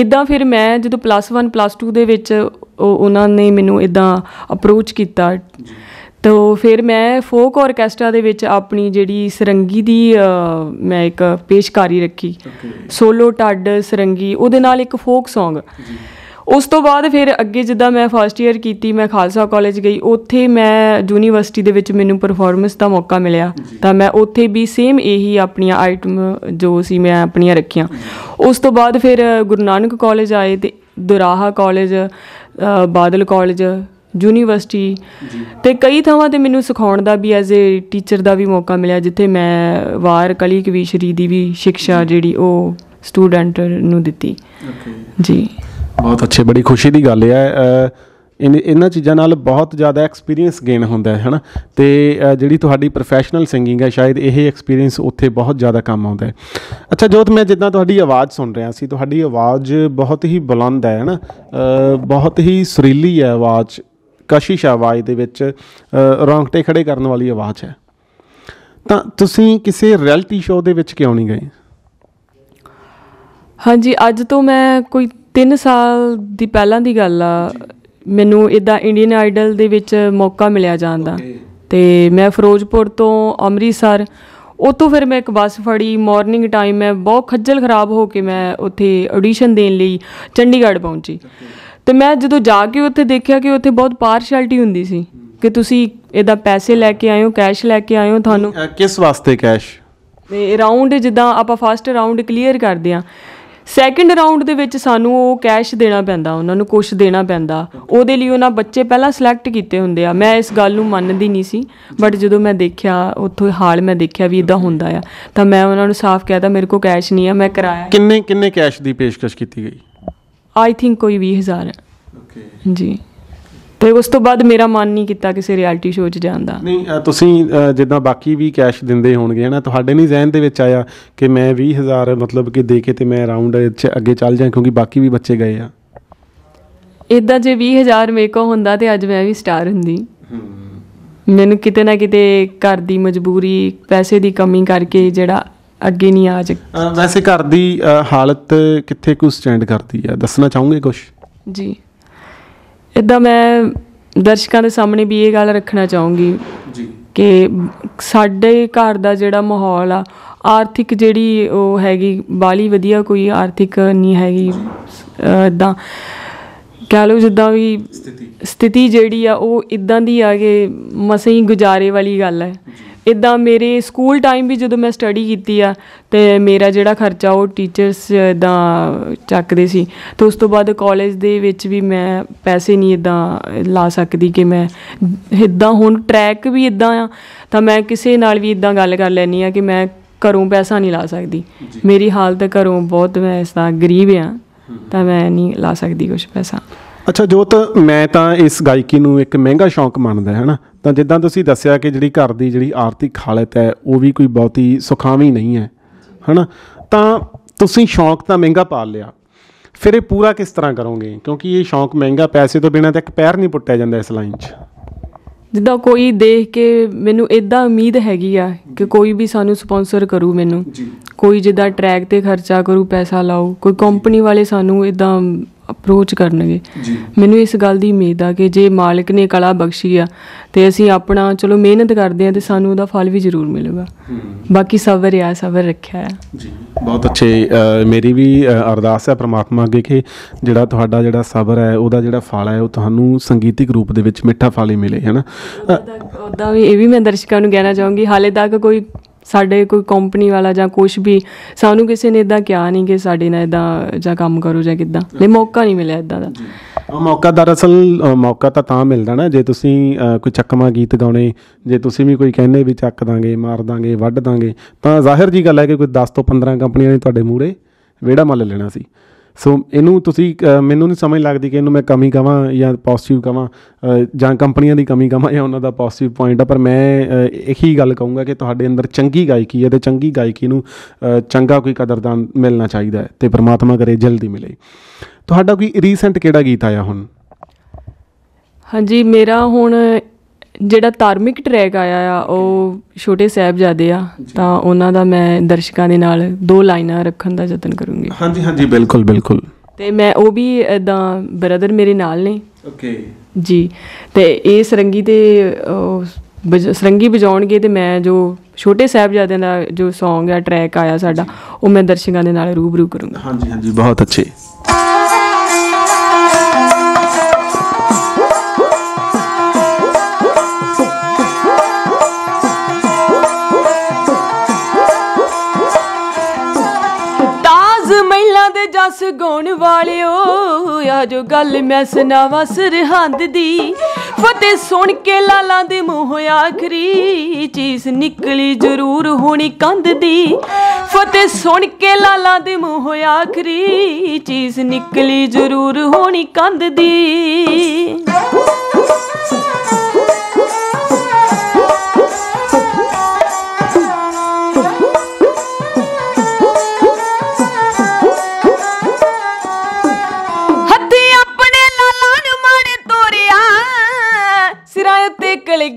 ਇਦਾਂ ਫਿਰ ਮੈਂ ਜਦੋਂ ਪਲੱਸ 1 ਪਲੱਸ 2 ਦੇ ਵਿੱਚ ਉਹਨਾਂ ਨੇ ਮੈਨੂੰ ਇਦਾਂ ਅਪਰੋਚ ਕੀਤਾ ਤੋ ਫਿਰ ਮੈਂ ਫੋਕ ਆਰਕੈਸਟਰਾ ਦੇ ਵਿੱਚ ਆਪਣੀ ਜਿਹੜੀ ਸਰੰਗੀ ਦੀ ਮੈਂ ਇੱਕ ਪੇਸ਼ਕਾਰੀ ਰੱਖੀ ਸੋਲੋ ਟੱਡ ਸਰੰਗੀ ਉਹਦੇ ਨਾਲ ਇੱਕ ਫੋਕ Song ਉਸ ਤੋਂ ਬਾਅਦ ਫਿਰ ਅੱਗੇ ਜਿੱਦਾਂ ਮੈਂ ਫਰਸਟ ਈਅਰ ਕੀਤੀ ਮੈਂ ਖਾਲਸਾ ਕਾਲਜ ਗਈ ਉੱਥੇ ਮੈਂ ਯੂਨੀਵਰਸਿਟੀ ਦੇ ਵਿੱਚ ਮੈਨੂੰ ਪਰਫਾਰਮੈਂਸ ਦਾ ਮੌਕਾ ਮਿਲਿਆ ਤਾਂ ਮੈਂ ਉੱਥੇ ਵੀ ਸੇਮ ਇਹੀ ਆਪਣੀਆਂ ਆਈਟਮ ਜੋ ਸੀ ਮੈਂ ਆਪਣੀਆਂ ਰੱਖੀਆਂ ਉਸ ਤੋਂ ਬਾਅਦ ਫਿਰ ਗੁਰੂ ਨਾਨਕ ਕਾਲਜ ਆਏ ਤੇ Doraha college Badal college university ਤੇ ਕਈ ਥਾਵਾਂ ਤੇ ਮੈਨੂੰ ਸਿਖਾਉਣ ਦਾ ਵੀ ਐਜ਼ ਅ ਟੀਚਰ ਦਾ ਵੀ ਮੌਕਾ ਮਿਲਿਆ ਜਿੱਥੇ ਮੈਂ ਵਾਰ ਕਲੀ ਕਵੀਸ਼ਰੀ ਦੀ ਵੀ ਸਿੱਖਿਆ ਜਿਹੜੀ ਉਹ ਸਟੂਡੈਂਟ ਨੂੰ ਦਿੱਤੀ ਜੀ ਬਹੁਤ ਅੱਛੇ ਬੜੀ ਖੁਸ਼ੀ ਦੀ ਗੱਲ ਹੈ ਇਨ ਇਹਨਾਂ ਚੀਜ਼ਾਂ ਨਾਲ ਬਹੁਤ ਜ਼ਿਆਦਾ ਐਕਸਪੀਰੀਅੰਸ ਗੇਨ ਹੁੰਦਾ ਹੈ ਹਨਾ ਤੇ ਜਿਹੜੀ ਤੁਹਾਡੀ ਪ੍ਰੋਫੈਸ਼ਨਲ ਸਿੰਗਿੰਗ ਹੈ ਸ਼ਾਇਦ ਇਹ ਐਕਸਪੀਰੀਅੰਸ ਉੱਥੇ ਬਹੁਤ ਜ਼ਿਆਦਾ ਕੰਮ ਆਉਂਦਾ ਹੈ ਅੱਛਾ ਜੋਤ ਮੈਂ ਜਿੱਦਾਂ ਤੁਹਾਡੀ ਆਵਾਜ਼ ਸੁਣ ਰਿਹਾ ਸੀ ਤੁਹਾਡੀ ਆਵਾਜ਼ ਬਹੁਤ ਹੀ ਬੁਲੰਦ ਹੈ ਹਨਾ ਬਹੁਤ ਹੀ ਸੁਰੀਲੀ ਹੈ ਆਵਾਜ਼ ਕਸ਼ਿਸ਼ ਆਵਾਜ਼ ਦੇ ਵਿੱਚ ਰੌਂਗਟੇ ਖੜੇ ਕਰਨ ਵਾਲੀ ਆਵਾਜ਼ ਹੈ ਤਾਂ ਤੁਸੀਂ ਕਿਸੇ ਰਿਐਲਿਟੀ ਸ਼ੋਅ ਦੇ ਵਿੱਚ ਕਿਉਂ ਨਹੀਂ ਗਏ ਹਾਂਜੀ ਅੱਜ ਤੋਂ ਮੈਂ ਕੋਈ 3 ਸਾਲ ਦੀ ਪਹਿਲਾਂ ਦੀ ਗੱਲ ਆ ਮੈਨੂੰ ਇਦਾਂ ਇੰਡੀਅਨ ਆਈਡਲ ਦੇ ਵਿੱਚ ਮੌਕਾ ਮਿਲਿਆ ਜਾਂਦਾ ਤੇ ਮੈਂ ਫਿਰੋਜ਼ਪੁਰ ਤੋਂ ਅੰਮ੍ਰਿਤਸਰ ਉਤੋਂ ਫਿਰ ਮੈਂ ਇੱਕ ਬੱਸ ਫੜੀ ਮਾਰਨਿੰਗ ਟਾਈਮ ਮੈਂ ਬਹੁਤ ਖੱਜਲ ਖਰਾਬ ਹੋ ਕੇ ਮੈਂ ਉੱਥੇ ਆਡੀਸ਼ਨ ਦੇਣ ਲਈ ਚੰਡੀਗੜ੍ਹ ਪਹੁੰਚੀ ਤੇ ਮੈਂ ਜਦੋਂ ਜਾ ਕੇ ਉੱਥੇ ਦੇਖਿਆ ਕਿ ਉੱਥੇ ਬਹੁਤ ਪਾਰਸ਼ਲਟੀ ਹੁੰਦੀ ਸੀ ਕਿ ਤੁਸੀਂ ਇਹਦਾ ਪੈਸੇ ਲੈ ਕੇ ਆਇਓ ਕੈਸ਼ ਲੈ ਕੇ ਆਇਓ ਤੁਹਾਨੂੰ ਕਿਸ ਵਾਸਤੇ ਕੈਸ਼ ਤੇ ਰਾਉਂਡ ਜਿੱਦਾਂ ਆਪਾਂ ਫਸਟ ਰਾਉਂਡ ਕਲੀਅਰ ਕਰਦੇ ਆ ਸੈਕੰਡ ਰਾਉਂਡ ਦੇ ਵਿੱਚ ਸਾਨੂੰ ਉਹ ਕੈਸ਼ ਦੇਣਾ ਪੈਂਦਾ ਉਹਨਾਂ ਨੂੰ ਕੁਝ ਦੇਣਾ ਪੈਂਦਾ ਉਹਦੇ ਲਈ ਉਹਨਾਂ ਬੱਚੇ ਪਹਿਲਾਂ ਸਿਲੈਕਟ ਕੀਤੇ ਹੁੰਦੇ ਆ ਮੈਂ ਇਸ ਗੱਲ ਨੂੰ ਮੰਨਦੀ ਨਹੀਂ ਸੀ ਬਟ ਜਦੋਂ ਮੈਂ ਦੇਖਿਆ ਉੱਥੋਂ ਹਾਲ ਮੈਂ ਦੇਖਿਆ ਵੀ ਇਦਾਂ ਹੁੰਦਾ ਆ ਤਾਂ ਮੈਂ ਉਹਨਾਂ ਨੂੰ ਸਾਫ਼ ਕਹਿਤਾ ਮੇਰੇ ਕੋਲ ਕੈਸ਼ ਨਹੀਂ ਆ ਮੈਂ ਕਰਾਇਆ ਕਿੰਨੇ ਕਿੰਨੇ ਕੈਸ਼ ਦੀ ਪੇਸ਼ਕਸ਼ ਕੀਤੀ ਗਈ ਆਈ ਥਿੰਕ ਕੋਈ 20000 ਹੈ ਓਕੇ ਜੀ ਤੇ ਉਸ ਤੋਂ ਬਾਅਦ ਮੇਰਾ ਮਨ ਨਹੀਂ ਕੀਤਾ ਕਿਸੇ ਰਿਐਲਿਟੀ ਸ਼ੋਅ 'ਚ ਜਾਣ ਦਾ ਨਹੀਂ ਤੁਸੀਂ ਜਿੱਦਾਂ ਬਾਕੀ ਵੀ ਕੈਸ਼ ਦਿੰਦੇ ਹੋਣਗੇ ਹਨਾ ਤੁਹਾਡੇ ਨਹੀਂ ਜ਼ਿਹਨ ਦੇ ਵਿੱਚ ਆਇਆ ਕਿ ਮੈਂ 20000 ਮਤਲਬ ਕਿ ਦੇ ਕੇ ਤੇ ਮੈਂ ਰਾਉਂਡ ਅੱਗੇ ਚੱਲ ਜਾਂ ਕਿਉਂਕਿ ਬਾਕੀ ਵੀ ਬੱਚੇ ਗਏ ਆ ਇਦਾਂ ਜੇ 20000 ਮੇਰੇ ਹੁੰਦਾ ਤੇ ਅੱਜ ਮੈਂ ਵੀ ਸਟਾਰ ਹੁੰਦੀ ਮੈਨੂੰ ਕਿਤੇ ਨਾ ਕਿਤੇ ਘਰ ਦੀ ਮਜਬੂਰੀ ਪੈਸੇ ਦੀ ਕਮੀ ਕਰਕੇ ਜਿਹੜਾ ਅੱਗੇ ਨਹੀਂ ਆ ਜਾ ਵੈਸੇ ਘਰ ਦੀ ਹਾਲਤ ਕਿੱਥੇ ਕੁ ਸਟੈਂਡ ਕਰਦੀ ਆ ਦੱਸਣਾ ਚਾਹੋਗੇ ਕੁਝ ਜੀ ਇਦਾਂ ਮੈਂ ਦਰਸ਼ਕਾਂ ਦੇ ਸਾਹਮਣੇ ਵੀ ਇਹ ਗੱਲ ਰੱਖਣਾ ਚਾਹੂੰਗੀ ਜੀ ਕਿ ਸਾਡੇ ਘਰ ਦਾ ਜਿਹੜਾ ਮਾਹੌਲ ਆ ਆਰਥਿਕ ਜਿਹੜੀ ਉਹ ਹੈਗੀ ਬਾਲੀ ਵਧੀਆ ਕੋਈ ਆਰਥਿਕ ਨਹੀਂ ਹੈਗੀ ਇਦਾਂ ਕਹ ਲਓ ਜਿੱਦਾਂ ਵੀ ਸਥਿਤੀ ਜਿਹੜੀ ਆ ਉਹ ਇਦਾਂ ਦੀ ਆ ਕਿ ਮਸਾਂ ਹੀ ਗੁਜ਼ਾਰੇ ਵਾਲੀ ਗੱਲ ਹੈ ਇਦਾਂ ਮੇਰੇ ਸਕੂਲ ਟਾਈਮ ਵੀ ਜਦੋਂ ਮੈਂ ਸਟੱਡੀ ਕੀਤੀ ਆ ਤੇ ਮੇਰਾ ਜਿਹੜਾ ਖਰਚਾ ਉਹ ਟੀਚਰਸ ਦਾ ਚੱਕਦੇ ਸੀ ਤੇ ਉਸ ਤੋਂ ਬਾਅਦ ਕਾਲਜ ਦੇ ਵਿੱਚ ਵੀ ਮੈਂ ਪੈਸੇ ਨਹੀਂ ਇਦਾਂ ਲਾ ਸਕਦੀ ਕਿ ਮੈਂ ਇਦਾਂ ਹੁਣ ਟਰੈਕ ਵੀ ਇਦਾਂ ਆ ਤਾਂ ਮੈਂ ਕਿਸੇ ਨਾਲ ਵੀ ਇਦਾਂ ਗੱਲ ਕਰ ਲੈਣੀ ਆ ਕਿ ਮੈਂ ਘਰੋਂ ਪੈਸਾ ਨਹੀਂ ਲਾ ਸਕਦੀ ਮੇਰੀ ਹਾਲਤ ਘਰੋਂ ਬਹੁਤ ਮੈਂ ਇਸ ਤਰ੍ਹਾਂ ਗਰੀਬ ਆ ਤਾਂ ਮੈਂ ਨਹੀਂ ਲਾ ਸਕਦੀ ਕੁਝ ਪੈਸਾ ਅੱਛਾ ਜੋਤ ਮੈਂ ਤਾਂ ਇਸ ਗਾਇਕੀ ਨੂੰ ਇੱਕ ਮਹਿੰਗਾ ਸ਼ੌਂਕ ਮੰਨਦਾ ਹੈ ਨਾ ਤਾਂ ਜਿੱਦਾਂ ਤੁਸੀਂ ਦੱਸਿਆ ਕਿ ਜਿਹੜੀ ਘਰ ਦੀ ਜਿਹੜੀ ਆਰਥਿਕ ਹਾਲਤ ਹੈ ਉਹ ਵੀ ਕੋਈ ਬਹੁਤੀ ਸੁਖਾਵੀ ਨਹੀਂ ਹੈ ਹਨਾ ਤਾਂ ਤੁਸੀਂ ਸ਼ੌਂਕ ਤਾਂ ਮਹਿੰਗਾ ਪਾਲ ਲਿਆ ਫਿਰ ਇਹ ਪੂਰਾ ਕਿਸ ਤਰ੍ਹਾਂ ਕਰੋਗੇ ਕਿਉਂਕਿ ਇਹ ਸ਼ੌਂਕ ਮਹਿੰਗਾ ਪੈਸੇ ਤੋਂ ਬਿਨਾਂ ਤਾਂ ਇੱਕ ਪੈਰ ਨਹੀਂ ਪੁੱਟਿਆ ਜਾਂਦਾ ਇਸ ਲਾਈਨ 'ਚ ਜਿੱਦਾਂ ਕੋਈ ਦੇਖ ਕੇ ਮੈਨੂੰ ਇਦਾਂ ਉਮੀਦ ਹੈਗੀ ਆ ਕਿ ਕੋਈ ਵੀ ਸਾਨੂੰ ਸਪான்ਸਰ ਕਰੂ ਮੈਨੂੰ ਕੋਈ ਜਿੱਦਾਂ ਟਰੈਕ ਤੇ ਖਰਚਾ ਕਰੂ ਪੈਸਾ ਲਾਓ ਕੋਈ ਕੰਪਨੀ ਵਾਲੇ ਸਾਨੂੰ ਇਦਾਂ ਅਪਰੋਚ ਕਰਨਗੇ ਮੈਨੂੰ ਇਸ ਗੱਲ ਦੀ ਉਮੀਦ ਆ ਕਿ ਜੇ ਮਾਲਕ ਨੇ ਕਲਾ ਬਖਸ਼ੀ ਆ ਤੇ ਅਸੀਂ ਆਪਣਾ ਚਲੋ ਮਿਹਨਤ ਕਰਦੇ ਆ ਤੇ ਸਾਨੂੰ ਉਹਦਾ ਫਲ ਵੀ ਜ਼ਰੂਰ ਮਿਲੇਗਾ ਬਾਕੀ ਸਬਰ ਆ ਸਬਰ ਰੱਖਿਆ ਆ ਜੀ ਬਹੁਤ ਅੱਛੇ ਮੇਰੀ ਵੀ ਅਰਦਾਸ ਹੈ ਪ੍ਰਮਾਤਮਾ ਅੱਗੇ ਕਿ ਜਿਹੜਾ ਤੁਹਾਡਾ ਜਿਹੜਾ ਸਬਰ ਹੈ ਉਹਦਾ ਜਿਹੜਾ ਫਲ ਹੈ ਉਹ ਤੁਹਾਨੂੰ ਸੰਗੀਤਿਕ ਰੂਪ ਦੇ ਵਿੱਚ ਮਿੱਠਾ ਫਲ ਹੀ ਮਿਲੇ ਹੈਨਾ ਉਦਾਂ ਵੀ ਇਹ ਵੀ ਮੈਂ ਦਰਸ਼ਕਾਂ ਨੂੰ ਕਹਿਣਾ ਚਾਹੂੰਗੀ ਹਾਲੇ ਤੱਕ ਕੋਈ ਸਾਡੇ ਕੋਈ ਕੰਪਨੀ ਵਾਲਾ ਜਾਂ ਕੁਝ ਵੀ ਸਾਨੂੰ ਕਿਸੇ ਨੇ ਇਦਾਂ ਕਿਹਾ ਨਹੀਂ ਕਿ ਸਾਡੇ ਨਾਲ ਇਦਾਂ ਜਾਂ ਕੰਮ ਕਰੋ ਜਾਂ ਕਿਦਾਂ ਨਹੀਂ ਮੌਕਾ ਨਹੀਂ ਮਿਲਿਆ ਇਦਾਂ ਦਾ ਉਹ ਮੌਕਾ ਦਰਅਸਲ ਮੌਕਾ ਤਾਂ ਤਾਂ ਮਿਲਦਾ ਨਾ ਜੇ ਤੁਸੀਂ ਕੋਈ ਚੱਕਮਾ ਗੀਤ ਗਾਉਣੇ ਜੇ ਤੁਸੀਂ ਵੀ ਕੋਈ ਕਹਿੰਦੇ ਵੀ ਚੱਕ ਦਾਂਗੇ ਮਾਰ ਦਾਂਗੇ ਵੱਢ ਦਾਂਗੇ ਤਾਂ ਜ਼ਾਹਿਰ ਜੀ ਗੱਲ ਹੈ ਕਿ ਕੋਈ 10 ਤੋਂ 15 ਕੰਪਨੀਆਂ ਨੇ ਤੁਹਾਡੇ ਮੂਰੇ ਵਿਹੜਾ ਮੱਲ ਲੈਣਾ ਸੀ ਸੋ ਇਹਨੂੰ ਤੁਸੀਂ ਮੈਨੂੰ ਨਹੀਂ ਸਮਝ ਲੱਗਦੀ ਕਿ ਇਹਨੂੰ ਮੈਂ ਕਮੀ ਕਵਾਂ ਜਾਂ ਪੋਜ਼ਿਟਿਵ ਕਵਾਂ ਜਾਂ ਕੰਪਨੀਆਂ ਦੀ ਕਮੀ ਕਵਾਂ ਜਾਂ ਉਹਨਾਂ ਦਾ ਪੋਜ਼ਿਟਿਵ ਪੁਆਇੰਟ ਆ ਪਰ ਮੈਂ ਇਹੀ ਗੱਲ ਕਹੂੰਗਾ ਕਿ ਤੁਹਾਡੇ ਅੰਦਰ ਚੰਗੀ ਗਾਇਕੀ ਹੈ ਤੇ ਚੰਗੀ ਗਾਇਕੀ ਨੂੰ ਚੰਗਾ ਕੋਈ ਕਦਰਦਾਨ ਮਿਲਣਾ ਚਾਹੀਦਾ ਹੈ ਤੇ ਪ੍ਰਮਾਤਮਾ ਕਰੇ ਜਲਦੀ ਮਿਲੇ ਤੁਹਾਡਾ ਕੋਈ ਰੀਸੈਂਟ ਕਿਹੜਾ ਗੀਤ ਆਇਆ ਹੁਣ ਹਾਂਜੀ ਮੇਰਾ ਹੁਣ ਜਿਹੜਾ ਧਾਰਮਿਕ ਟਰੈਕ ਆਇਆ ਆ ਉਹ ਛੋਟੇ ਸਾਹਿਬ ਜਾਦੇ ਆ ਤਾਂ ਉਹਨਾਂ ਦਾ ਮੈਂ ਦਰਸ਼ਕਾਂ ਦੇ ਨਾਲ ਦੋ ਲਾਈਨਾਂ ਰੱਖਣ ਦਾ ਯਤਨ ਕਰੂੰਗੀ ਹਾਂਜੀ ਹਾਂਜੀ ਬਿਲਕੁਲ ਬਿਲਕੁਲ ਤੇ ਮੈਂ ਉਹ ਵੀ ਇਦਾਂ ਬ੍ਰਦਰ ਮੇਰੇ ਨਾਲ ਨੇ ਓਕੇ ਜੀ ਤੇ ਇਹ ਸਰੰਗੀ ਤੇ ਸਰੰਗੀ ਵਜਾਉਣਗੇ ਤੇ ਮੈਂ ਜੋ ਛੋਟੇ ਸਾਹਿਬ ਜਾਦੇ ਦਾ ਜੋ Song ਆ ਟਰੈਕ ਆਇਆ ਸਾਡਾ ਉਹ ਮੈਂ ਦਰਸ਼ਕਾਂ ਦੇ ਨਾਲ ਰੂਬਰੂ ਕਰੂੰਗਾ ਹਾਂਜੀ ਹਾਂਜੀ ਬਹੁਤ ਅੱਛੇ ਰਸ ਗਾਉਣ ਵਾਲਿਓ ਆਜੋ ਗੱਲ ਮੈਂ ਸੁਣਾਵਾ ਸਰਹੰਦ ਦੀ ਫਤੇ ਸੁਣ ਕੇ ਲਾਲਾਂ ਦੇ ਮੂੰਹ ਆਖਰੀ ਚੀਜ਼ ਨਿਕਲੀ ਜ਼ਰੂਰ ਹੋਣੀ ਕੰਧ ਦੀ ਫਤਿਹ ਸੁਣ ਕੇ ਲਾਲਾਂ ਦੇ ਮੂੰਹ ਆਖਰੀ ਚੀਜ਼ ਨਿਕਲੀ ਜ਼ਰੂਰ ਹੋਣੀ ਕੰਧ ਦੀ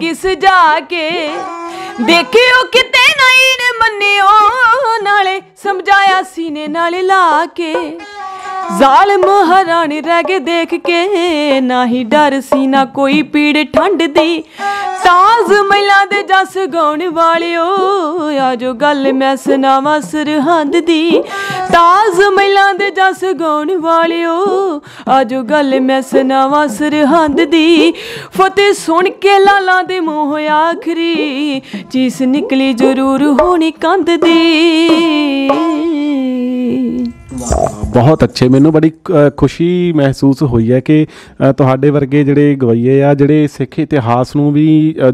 ਗਿਸ ਸਜਾ ਕੇ ਦੇਖਿਓ ਕਿਤੇ ਨਹੀਂ ਮੰਨਿਓ ਨਾਲੇ ਸਮਝਾਇਆ ਸੀਨੇ ਨਾਲ ਲਾ ਕੇ ਜ਼ਾਲਮ ਹਰਾਨ ਰਹਿ ਕੇ ਦੇਖ ਕੇ ਨਾ ਹੀ ਡਰ ਸੀ ਨਾ ਕੋਈ ਪੀੜ ਠੰਡ ਦੀ ਸਾਜ਼ ਮਹਿਲਾ ਦੇ ਜਸ ਗਾਉਣ ਵਾਲਿਓ ਆਜੋ ਗੱਲ ਮੈਂ ਸੁਣਾਵਾਂ ਸਰਹੰਦ ਦੀ ਸਾਜ਼ ਮਹਿਲਾ ਦੇ ਜਸ ਗਾਉਣ ਵਾਲਿਓ ਆਜੋ ਗੱਲ ਮੈਂ ਸੁਣਾਵਾਂ ਸਰਹੰਦ ਦੀ ਫਤਿਹ ਸੁਣ ਕੇ ਲਾਲਾਂ ਦੇ ਮੂੰਹ ਆਖਰੀ ਚੀਸ ਨਿਕਲੀ ਜ਼ਰੂਰ ਹੋਣੀ ਕੰਧ ਦੀ ਬਹੁਤ ਅੱਛੇ ਮੈਨੂੰ ਬੜੀ ਖੁਸ਼ੀ ਮਹਿਸੂਸ ਹੋਈ ਹੈ ਕਿ ਤੁਹਾਡੇ ਵਰਗੇ ਜਿਹੜੇ ਗਵਈਏ ਆ ਜਿਹੜੇ ਸਿੱਖ ਇਤਿਹਾਸ ਨੂੰ ਵੀ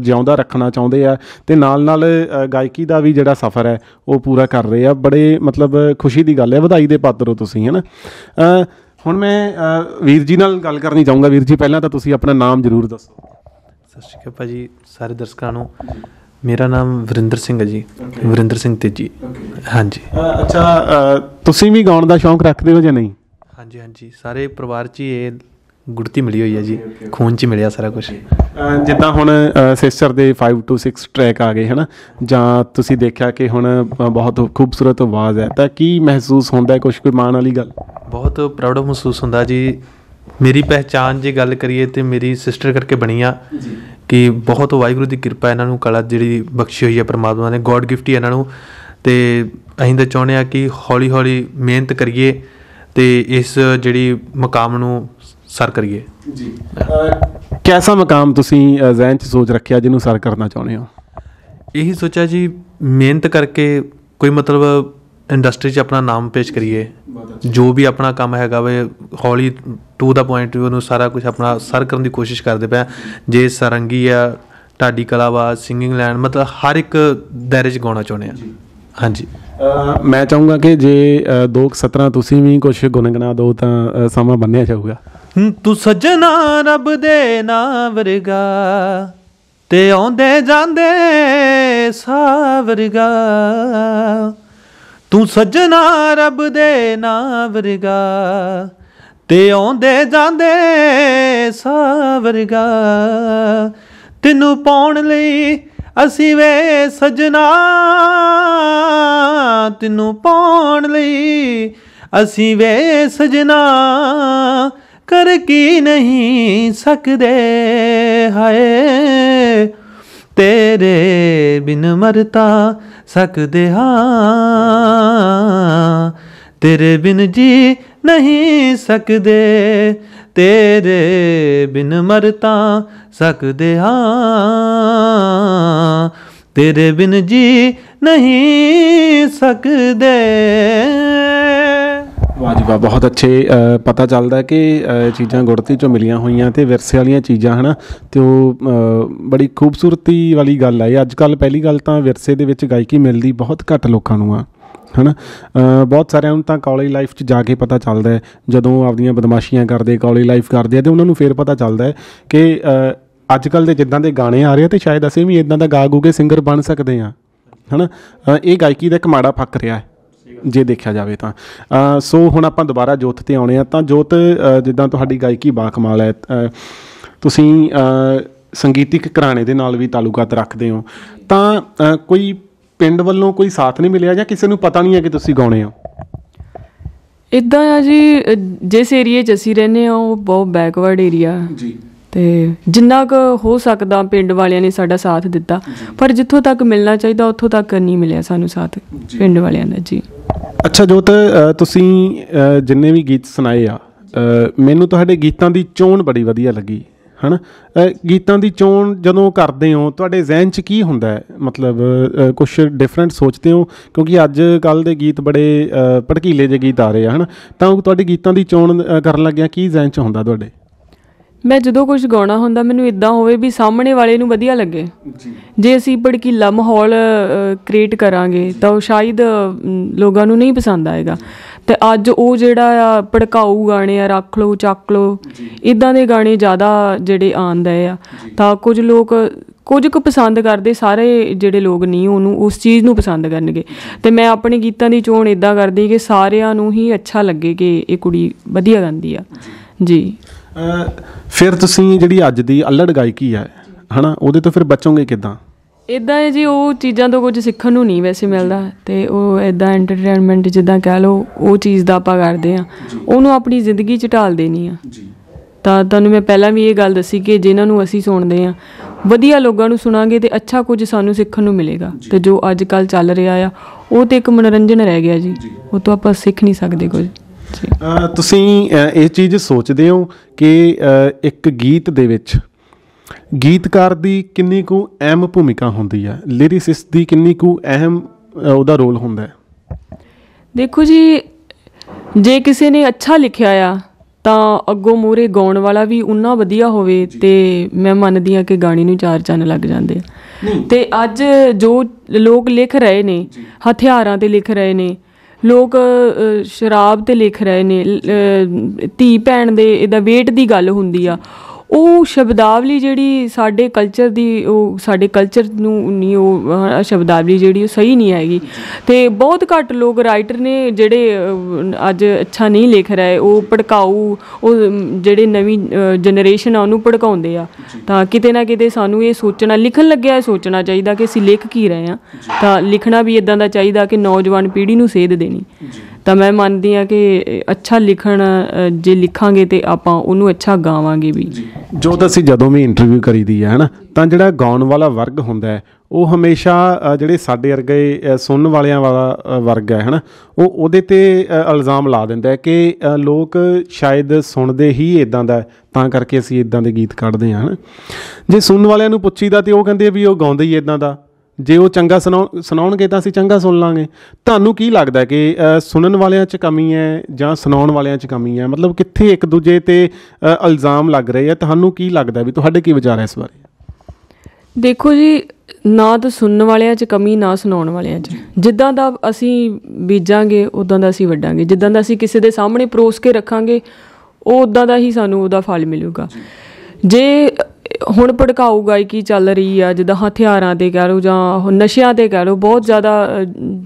ਜਿਉਂਦਾ ਰੱਖਣਾ ਚਾਹੁੰਦੇ ਆ ਤੇ ਨਾਲ ਨਾਲ ਗਾਇਕੀ ਦਾ ਵੀ ਜਿਹੜਾ ਸਫ਼ਰ ਹੈ ਉਹ ਪੂਰਾ ਕਰ ਰਹੇ ਆ ਬੜੇ ਮਤਲਬ ਖੁਸ਼ੀ ਦੀ ਗੱਲ ਹੈ ਵਧਾਈ ਦੇ ਪਾਤਰ ਹੋ ਤੁਸੀਂ ਹਨ ਹੁਣ ਮੈਂ ਵੀਰ ਜੀ ਨਾਲ ਗੱਲ ਕਰਨੀ ਚਾਹੂੰਗਾ ਵੀਰ ਜੀ ਪਹਿਲਾਂ ਤਾਂ ਤੁਸੀਂ ਆਪਣਾ ਨਾਮ ਜ਼ਰੂਰ ਦੱਸੋ ਸਤਿ ਸ਼੍ਰੀ ਅਕਾਲ ਭਾਜੀ ਸਾਰੇ ਦਰਸ਼ਕਾਂ ਨੂੰ ਮੇਰਾ ਨਾਮ ਵਰਿੰਦਰ ਸਿੰਘ ਹੈ ਜੀ ਵਰਿੰਦਰ ਸਿੰਘ ਤੇਜੀ ਹਾਂਜੀ ਅੱਛਾ ਤੁਸੀਂ ਵੀ ਗਾਉਣ ਦਾ ਸ਼ੌਂਕ ਰੱਖਦੇ ਹੋ ਜਾਂ ਨਹੀਂ ਹਾਂਜੀ ਹਾਂਜੀ ਸਾਰੇ ਪਰਿਵਾਰ 'ਚ ਇਹ ਗੁੜਤੀ ਮਿਲੀ ਹੋਈ ਹੈ ਜੀ ਖੂਨ 'ਚ ਮਿਲਿਆ ਸਾਰਾ ਕੁਝ ਜਿੱਦਾਂ ਹੁਣ ਸਿਸਟਰ ਦੇ 5 ਟੂ 6 ਟਰੈਕ ਆ ਗਏ ਹਨਾ ਜਾਂ ਤੁਸੀਂ ਦੇਖਿਆ ਕਿ ਹੁਣ ਬਹੁਤ ਖੂਬਸੂਰਤ ਆਵਾਜ਼ ਹੈ ਤਾਂ ਕੀ ਮਹਿਸੂਸ ਹੁੰਦਾ ਕੁਝ ਕੋਈ ਮਾਣ ਵਾਲੀ ਗੱਲ ਬਹੁਤ ਪ੍ਰਾਊਡ ਮਹਿਸੂਸ ਹੁੰਦਾ ਜੀ ਮੇਰੀ ਪਹਿਚਾਨ ਜੇ ਗੱਲ ਕਰੀਏ ਤੇ ਮੇਰੀ ਸਿਸਟਰ ਕਰਕੇ ਬਣੀ ਆ ਜੀ ਕਿ ਬਹੁਤ ਵਾਹਿਗੁਰੂ ਦੀ ਕਿਰਪਾ ਇਹਨਾਂ ਨੂੰ ਕਲਾ ਜਿਹੜੀ ਬਖਸ਼ੀ ਹੋਈ ਹੈ ਪਰਮਾਤਮਾ ਨੇ ਗੋਡ ਗਿਫਟ ਹੀ ਇਹਨਾਂ ਨੂੰ ਤੇ ਅਸੀਂ ਤਾਂ ਚਾਹੁੰਦੇ ਆ ਕਿ ਹੌਲੀ ਹੌਲੀ ਮਿਹਨਤ ਕਰੀਏ ਤੇ ਇਸ ਜਿਹੜੀ ਮਕਾਮ ਨੂੰ ਸਰ ਕਰੀਏ ਜੀ ਕਿਹਦਾ ਮਕਾਮ ਤੁਸੀਂ ਜ਼ਹਿਨ 'ਚ ਸੋਚ ਰੱਖਿਆ ਜਿਹਨੂੰ ਸਰ ਕਰਨਾ ਚਾਹੁੰਦੇ ਹੋ ਇਹੀ ਸੋਚਿਆ ਜੀ ਮਿਹਨਤ ਕਰਕੇ ਕੋਈ ਮਤਲਬ ਇੰਡਸਟਰੀ 'ਚ ਆਪਣਾ ਨਾਮ ਪੇਸ਼ ਕਰੀਏ ਜੋ ਵੀ ਆਪਣਾ ਕੰਮ ਹੈਗਾ ਵੇ ਹੌਲੀ ਟੂ ਦਾ ਪੁਆਇੰਟ ਵੀ ਉਹਨੂੰ ਸਾਰਾ ਕੁਝ ਆਪਣਾ ਸਰ ਕਰਨ ਦੀ ਕੋਸ਼ਿਸ਼ ਕਰਦੇ ਪਿਆ ਜੇ ਸਰੰਗੀ ਆ ਢਾਡੀ ਕਲਾਵਾ ਸਿੰਗਿੰਗ ਲੈਂਡ ਮਤਲਬ ਹਰ ਇੱਕ ਦਾਇਰੇ 'ਚ ਗਾਉਣਾ ਚਾਹੁੰਦੇ ਆ ਹਾਂਜੀ ਮੈਂ ਚਾਹੂੰਗਾ ਕਿ ਜੇ 2017 ਤੁਸੀਂ ਵੀ ਕੁਝ ਗੁਣਗਣਾ ਦੋ ਤਾਂ ਸਮਾਂ ਬੰਨਿਆ ਜਾਊਗਾ ਤੂੰ ਸੱਜਣਾ ਰੱਬ ਦੇ ਨਾ ਵਰਗਾ ਤੇ ਆਉਂਦੇ ਜਾਂਦੇ ਸਾਵਰਗਾ ਤੂੰ ਸੱਜਣਾ ਰੱਬ ਦੇ ਨਾ ਵਰਗਾ ਤੇ ਆਉਂਦੇ ਜਾਂਦੇ ਸਾਵਰਗਾ ਤੈਨੂੰ ਪਾਉਣ ਲਈ ਅਸੀਂ ਵੇ ਸਜਣਾ ਤੈਨੂੰ ਪਾਉਣ ਲਈ ਅਸੀਂ ਵੇ ਸਜਣਾ ਕਰ ਕੀ ਨਹੀਂ ਸਕਦੇ ਹਾਏ ਤੇਰੇ ਬਿਨ ਮਰਤਾ ਸਕਦੇ ਹਾਂ ਤੇਰੇ ਬਿਨ ਜੀ ਨਹੀਂ ਸਕਦੇ ਤੇਰੇ ਬਿਨ ਮਰਤਾ ਸਕਦੇ ਹਾਂ ਤੇਰੇ ਬਿਨ ਜੀ ਨਹੀਂ ਸਕਦੇ ਵਾਜਵਾ ਜੀ ਬਹੁਤ ਅੱਛੇ ਪਤਾ ਚੱਲਦਾ ਕਿ ਚੀਜ਼ਾਂ ਗੁੜਤੀ ਚੋਂ ਮਿਲੀਆਂ ਹੋਈਆਂ ਤੇ ਵਿਰਸੇ ਵਾਲੀਆਂ ਚੀਜ਼ਾਂ ਹਨ ਤੇ ਉਹ ਬੜੀ ਖੂਬਸੂਰਤੀ ਵਾਲੀ ਗੱਲ ਹੈ ਅੱਜ ਕੱਲ ਪਹਿਲੀ ਗੱਲ ਤਾਂ ਵਿਰਸੇ ਦੇ ਵਿੱਚ ਗਾਇਕੀ ਮਿਲਦੀ ਬਹੁਤ ਘੱਟ ਲੋਕਾਂ ਨੂੰ ਆ ਹਨਾ ਬਹੁਤ ਸਾਰਿਆਂ ਨੂੰ ਤਾਂ ਕਾਲਜ ਲਾਈਫ 'ਚ ਜਾ ਕੇ ਪਤਾ ਚੱਲਦਾ ਹੈ ਜਦੋਂ ਆਪਦੀਆਂ ਬਦਮਾਸ਼ੀਆਂ ਕਰਦੇ ਕਾਲਜ ਲਾਈਫ ਕਰਦੇ ਆ ਤੇ ਉਹਨਾਂ ਨੂੰ ਫੇਰ ਪਤਾ ਚੱਲਦਾ ਹੈ ਕਿ ਅੱਜ ਕੱਲ ਦੇ ਜਿੱਦਾਂ ਦੇ ਗਾਣੇ ਆ ਰਹੇ ਤੇ ਸ਼ਾਇਦ ਅਸੀਂ ਵੀ ਇਦਾਂ ਦਾ ਗਾ ਗੂਗੇ ਕੇ ਸਿੰਗਰ ਬਣ ਸਕਦੇ ਆ ਹਨਾ ਇਹ ਗਾਇਕੀ ਦਾ ਇੱਕ ਮਾੜਾ ਫੱਕ ਰਿਹਾ ਹੈ ਜੇ ਦੇਖਿਆ ਜਾਵੇ ਤਾਂ ਸੋ ਹੁਣ ਆਪਾਂ ਦੁਬਾਰਾ ਜੋਤ ਤੇ ਆਉਣੇ ਆ ਤਾਂ ਜੋਤ ਜਿੱਦਾਂ ਤੁਹਾਡੀ ਗਾਇਕੀ ਬਾਖਮਾਲ ਹੈ ਤੁਸੀਂ ਸੰਗੀਤਿਕ ਘਰਾਣੇ ਦੇ ਨਾਲ ਵੀ ਤਾਲੁਕਾਤ ਰੱਖਦੇ ਹੋ ਤਾਂ ਕੋਈ ਪਿੰਡ ਵੱਲੋਂ ਕੋਈ ਸਾਥ ਨਹੀਂ ਮਿਲਿਆ ਜਾਂ ਕਿਸੇ ਨੂੰ ਪਤਾ ਨਹੀਂ ਹੈ ਕਿ ਤੁਸੀਂ ਗਾਉਣੇ ਹੋ ਇਦਾਂ ਆ ਜੀ ਜਿਸ ਏਰੀਏ 'ਚ ਅਸੀਂ ਰਹਿੰਦੇ ਆ ਉਹ ਬਹੁਤ ਬੈਕਵਰਡ ਏਰੀਆ ਜੀ ਤੇ ਜਿੰਨਾ ਕੁ ਹੋ ਸਕਦਾ ਪਿੰਡ ਵਾਲਿਆਂ ਨੇ ਸਾਡਾ ਸਾਥ ਦਿੱਤਾ ਪਰ ਜਿੱਥੋਂ ਤੱਕ ਮਿਲਣਾ ਚਾਹੀਦਾ ਉੱਥੋਂ ਤੱਕ ਨਹੀਂ ਮਿਲਿਆ ਸਾਨੂੰ ਸਾਥ ਪਿੰਡ ਵਾਲਿਆਂ ਦਾ ਜੀ ਅੱਛਾ ਜੋਤ ਤੁਸੀਂ ਜਿੰਨੇ ਵੀ ਗੀਤ ਸੁਣਾਏ ਆ ਮੈਨੂੰ ਤੁਹਾਡੇ ਗੀਤਾਂ ਦੀ ਚੋਣ ਬੜੀ ਵਧੀਆ ਲੱਗੀ ਹਨ ਗੀਤਾਂ ਦੀ ਚੋਣ ਜਦੋਂ ਕਰਦੇ ਹੋ ਤੁਹਾਡੇ ਜ਼ਿਹਨ 'ਚ ਕੀ ਹੁੰਦਾ ਹੈ ਮਤਲਬ ਕੁਝ ਡਿਫਰੈਂਟ ਸੋਚਦੇ ਹੋ ਕਿਉਂਕਿ ਅੱਜ ਕੱਲ ਦੇ ਗੀਤ ਬੜੇ ਭੜਕੀਲੇ ਜਿਹੇ ਗੀਤ ਆ ਰਹੇ ਹਨ ਤਾਂ ਤੁਹਾਡੇ ਗੀਤਾਂ ਦੀ ਚੋਣ ਕਰਨ ਲੱਗਿਆ ਕੀ ਜ਼ਿਹਨ 'ਚ ਹੁੰਦਾ ਤੁਹਾਡੇ ਮੈਂ ਜਦੋਂ ਕੁਝ ਗਾਉਣਾ ਹੁੰਦਾ ਮੈਨੂੰ ਇਦਾਂ ਹੋਵੇ ਵੀ ਸਾਹਮਣੇ ਵਾਲੇ ਨੂੰ ਵਧੀਆ ਲੱਗੇ ਜੀ ਜੇ ਅਸੀਂ ਭੜਕੀਲਾ ਮਾਹੌਲ ਕ੍ਰੀਏਟ ਕਰਾਂਗੇ ਤਾਂ ਉਹ ਸ਼ਾਇਦ ਲੋਕਾਂ ਨੂੰ ਨਹੀਂ ਪਸੰਦ ਆਏਗਾ ਤੇ ਅੱਜ ਉਹ ਜਿਹੜਾ ਆ ਭੜਕਾਊ ਗਾਣੇ ਆ ਰੱਖ ਲੋ ਚੱਕ ਲੋ ਇਦਾਂ ਦੇ ਗਾਣੇ ਜ਼ਿਆਦਾ ਜਿਹੜੇ ਆਂਦੇ ਆ ਤਾਂ ਕੁਝ ਲੋਕ ਕੁਝ ਕੁ ਪਸੰਦ ਕਰਦੇ ਸਾਰੇ ਜਿਹੜੇ ਲੋਕ ਨਹੀਂ ਉਹਨੂੰ ਉਸ ਚੀਜ਼ ਨੂੰ ਪਸੰਦ ਕਰਨਗੇ ਤੇ ਮੈਂ ਆਪਣੇ ਗੀਤਾਂ ਦੀ ਚੋਣ ਇਦਾਂ ਕਰਦੀ ਕਿ ਸਾਰਿਆਂ ਨੂੰ ਹੀ ਅੱਛਾ ਲੱਗੇ ਕਿ ਇਹ ਕੁੜੀ ਵਧੀਆ ਗਾਉਂਦੀ ਆ ਜੀ ਫਿਰ ਤੁਸੀਂ ਜਿਹੜੀ ਅੱਜ ਦੀ ਅਲੜ ਗਾਇਕੀ ਹੈ ਹਨਾ ਉਹਦੇ ਤੋਂ ਫਿਰ ਬਚੋਗੇ ਕਿਦਾਂ ਇਦਾਂ ਹੈ ਜੀ ਉਹ ਚੀਜ਼ਾਂ ਤੋਂ ਕੁਝ ਸਿੱਖਣ ਨੂੰ ਨਹੀਂ ਵੈਸੇ ਮਿਲਦਾ ਤੇ ਉਹ ਇਦਾਂ ਐਂਟਰਟੇਨਮੈਂਟ ਜਿੱਦਾਂ ਕਹਿ ਲਓ ਉਹ ਚੀਜ਼ ਦਾ ਆਪਾਂ ਕਰਦੇ ਆ ਉਹਨੂੰ ਆਪਣੀ ਜ਼ਿੰਦਗੀ ਚ ਢਾਲ ਦੇਣੀ ਆ ਜੀ ਤਾਂ ਤੁਹਾਨੂੰ ਮੈਂ ਪਹਿਲਾਂ ਵੀ ਇਹ ਗੱਲ ਦੱਸੀ ਕਿ ਜਿਨ੍ਹਾਂ ਨੂੰ ਅਸੀਂ ਸੁਣਦੇ ਆ ਵਧੀਆ ਲੋਕਾਂ ਨੂੰ ਸੁਣਾਂਗੇ ਤੇ ਅੱਛਾ ਕੁਝ ਸਾਨੂੰ ਸਿੱਖਣ ਨੂੰ ਮਿਲੇਗਾ ਤੇ ਜੋ ਅੱਜ ਕੱਲ ਚੱਲ ਰਿਹਾ ਆ ਉਹ ਤੇ ਇੱਕ ਮਨੋਰੰਜਨ ਰਹਿ ਗਿਆ ਜੀ ਉਹ ਤੋਂ ਆਪਾਂ ਸਿੱਖ ਨਹੀਂ ਸਕਦੇ ਕੁਝ ਤੁਸੀਂ ਇਹ ਚੀਜ਼ ਸੋਚਦੇ ਹੋ ਕਿ ਇੱਕ ਗੀਤ ਦੇ ਵਿੱਚ ਗੀਤਕਾਰ ਦੀ ਕਿੰਨੀ ਕੁ ਅਹਿਮ ਭੂਮਿਕਾ ਹੁੰਦੀ ਹੈ ਲਿਰਿਸਿਸ ਦੀ ਕਿੰਨੀ ਕੁ ਅਹਿਮ ਉਹਦਾ ਰੋਲ ਹੁੰਦਾ ਹੈ ਦੇਖੋ ਜੀ ਜੇ ਕਿਸੇ ਨੇ ਅੱਛਾ ਲਿਖਿਆ ਆ ਤਾਂ ਅੱਗੋਂ ਮੂਰੇ ਗਾਉਣ ਵਾਲਾ ਵੀ ਉਨਾ ਵਧੀਆ ਹੋਵੇ ਤੇ ਮੈਂ ਮੰਨਦੀ ਆ ਕਿ ਗਾਣੀ ਨੂੰ ਚਾਰ ਚੰਨ ਲੱਗ ਜਾਂਦੇ ਆ ਤੇ ਅੱਜ ਜੋ ਲੋਕ ਲਿਖ ਰਹੇ ਨੇ ਹਥਿਆਰਾਂ ਤੇ ਲਿਖ ਰਹੇ ਨੇ ਲੋਕ ਸ਼ਰਾਬ ਤੇ ਲਿਖ ਰਹੇ ਨੇ ਧੀ ਭੈਣ ਦੇ ਇਹਦਾ weight ਦੀ ਗੱਲ ਹੁੰਦੀ ਆ ਉਹ ਸ਼ਬਦਾਵਲੀ ਜਿਹੜੀ ਸਾਡੇ ਕਲਚਰ ਦੀ ਉਹ ਸਾਡੇ ਕਲਚਰ ਨੂੰ ਨਹੀਂ ਉਹ ਸ਼ਬਦਾਵਲੀ ਜਿਹੜੀ ਉਹ ਸਹੀ ਨਹੀਂ ਆਏਗੀ ਤੇ ਬਹੁਤ ਘੱਟ ਲੋਕ ਰਾਈਟਰ ਨੇ ਜਿਹੜੇ ਅੱਜ ਅੱਛਾ ਨਹੀਂ ਲਿਖ ਰਹੇ ਉਹ ਭੜਕਾਊ ਉਹ ਜਿਹੜੇ ਨਵੀਂ ਜਨਰੇਸ਼ਨ ਆ ਉਹਨੂੰ ਭੜਕਾਉਂਦੇ ਆ ਤਾਂ ਕਿਤੇ ਨਾ ਕਿਤੇ ਸਾਨੂੰ ਇਹ ਸੋਚਣਾ ਲਿਖਣ ਲੱਗਿਆ ਸੋਚਣਾ ਚਾਹੀਦਾ ਕਿ ਅਸੀਂ ਲਿਖ ਕੀ ਰਹੇ ਆ ਤਾਂ ਲਿਖਣਾ ਵੀ ਇਦਾਂ ਦਾ ਚਾਹੀਦਾ ਕਿ ਨੌਜਵਾਨ ਪੀੜ੍ਹੀ ਨੂੰ ਸੇਧ ਦੇਣੀ ਤਾਂ ਮੈਂ ਮੰਨਦੀ ਆ ਕਿ ਅੱਛਾ ਲਿਖਣ ਜੇ ਲਿਖਾਂਗੇ ਤੇ ਆਪਾਂ ਉਹਨੂੰ ਅੱਛਾ ਗਾਵਾਂਗੇ ਵੀ ਜੋ ਤਾਂ ਅਸੀਂ ਜਦੋਂ ਵੀ ਇੰਟਰਵਿਊ ਕਰੀਦੀ ਹੈ ਹਨਾ ਤਾਂ ਜਿਹੜਾ ਗਾਉਣ ਵਾਲਾ ਵਰਗ ਹੁੰਦਾ ਹੈ ਉਹ ਹਮੇਸ਼ਾ ਜਿਹੜੇ ਸਾਡੇ ਵਰਗੇ ਸੁਣਨ ਵਾਲਿਆਂ ਵਾਲਾ ਵਰਗ ਹੈ ਹਨਾ ਉਹ ਉਹਦੇ ਤੇ ਇਲਜ਼ਾਮ ਲਾ ਦਿੰਦਾ ਹੈ ਕਿ ਲੋਕ ਸ਼ਾਇਦ ਸੁਣਦੇ ਹੀ ਇਦਾਂ ਦਾ ਤਾਂ ਕਰਕੇ ਅਸੀਂ ਇਦਾਂ ਦੇ ਗੀਤ ਕੱਢਦੇ ਹਾਂ ਹਨਾ ਜੇ ਸੁਣਨ ਵਾਲਿਆਂ ਨੂੰ ਪੁੱਛੀਦਾ ਤੇ ਉਹ ਕਹਿੰਦੇ ਵੀ ਉਹ ਗਾਉਂਦੇ ਹੀ ਇਦਾਂ ਦਾ ਜੇ ਉਹ ਚੰਗਾ ਸੁਣਾਉਣਗੇ ਤਾਂ ਅਸੀਂ ਚੰਗਾ ਸੁਣ ਲਾਂਗੇ ਤੁਹਾਨੂੰ ਕੀ ਲੱਗਦਾ ਕਿ ਸੁਣਨ ਵਾਲਿਆਂ 'ਚ ਕਮੀ ਹੈ ਜਾਂ ਸੁਣਾਉਣ ਵਾਲਿਆਂ 'ਚ ਕਮੀ ਹੈ ਮਤਲਬ ਕਿੱਥੇ ਇੱਕ ਦੂਜੇ ਤੇ ਇਲਜ਼ਾਮ ਲੱਗ ਰਹੇ ਆ ਤੁਹਾਨੂੰ ਕੀ ਲੱਗਦਾ ਵੀ ਤੁਹਾਡੇ ਕੀ ਵਿਚਾਰ ਹੈ ਇਸ ਬਾਰੇ ਦੇਖੋ ਜੀ ਨਾ ਤਾਂ ਸੁਣਨ ਵਾਲਿਆਂ 'ਚ ਕਮੀ ਨਾ ਸੁਣਾਉਣ ਵਾਲਿਆਂ 'ਚ ਜਿੱਦਾਂ ਦਾ ਅਸੀਂ ਬੀਜਾਂਗੇ ਉਦਾਂ ਦਾ ਅਸੀਂ ਵੱਢਾਂਗੇ ਜਿੱਦਾਂ ਦਾ ਅਸੀਂ ਕਿਸੇ ਦੇ ਸਾਹਮਣੇ ਪਰੋਸ ਕੇ ਰੱਖਾਂਗੇ ਉਹ ਉਦਾਂ ਦਾ ਹੀ ਸਾਨੂੰ ਉਹਦਾ ਫਲ ਮਿਲੂਗਾ ਜੇ ਹੁਣ ਭੜਕਾਊ ਕੀ ਚੱਲ ਰਹੀ ਆ ਜਿੱਦਾਂ ਹਥਿਆਰਾਂ ਦੇ ਕਹਿ ਲਓ ਜਾਂ ਨਸ਼ਿਆਂ ਦੇ ਕਹਿ ਲਓ ਬਹੁਤ ਜ਼ਿਆਦਾ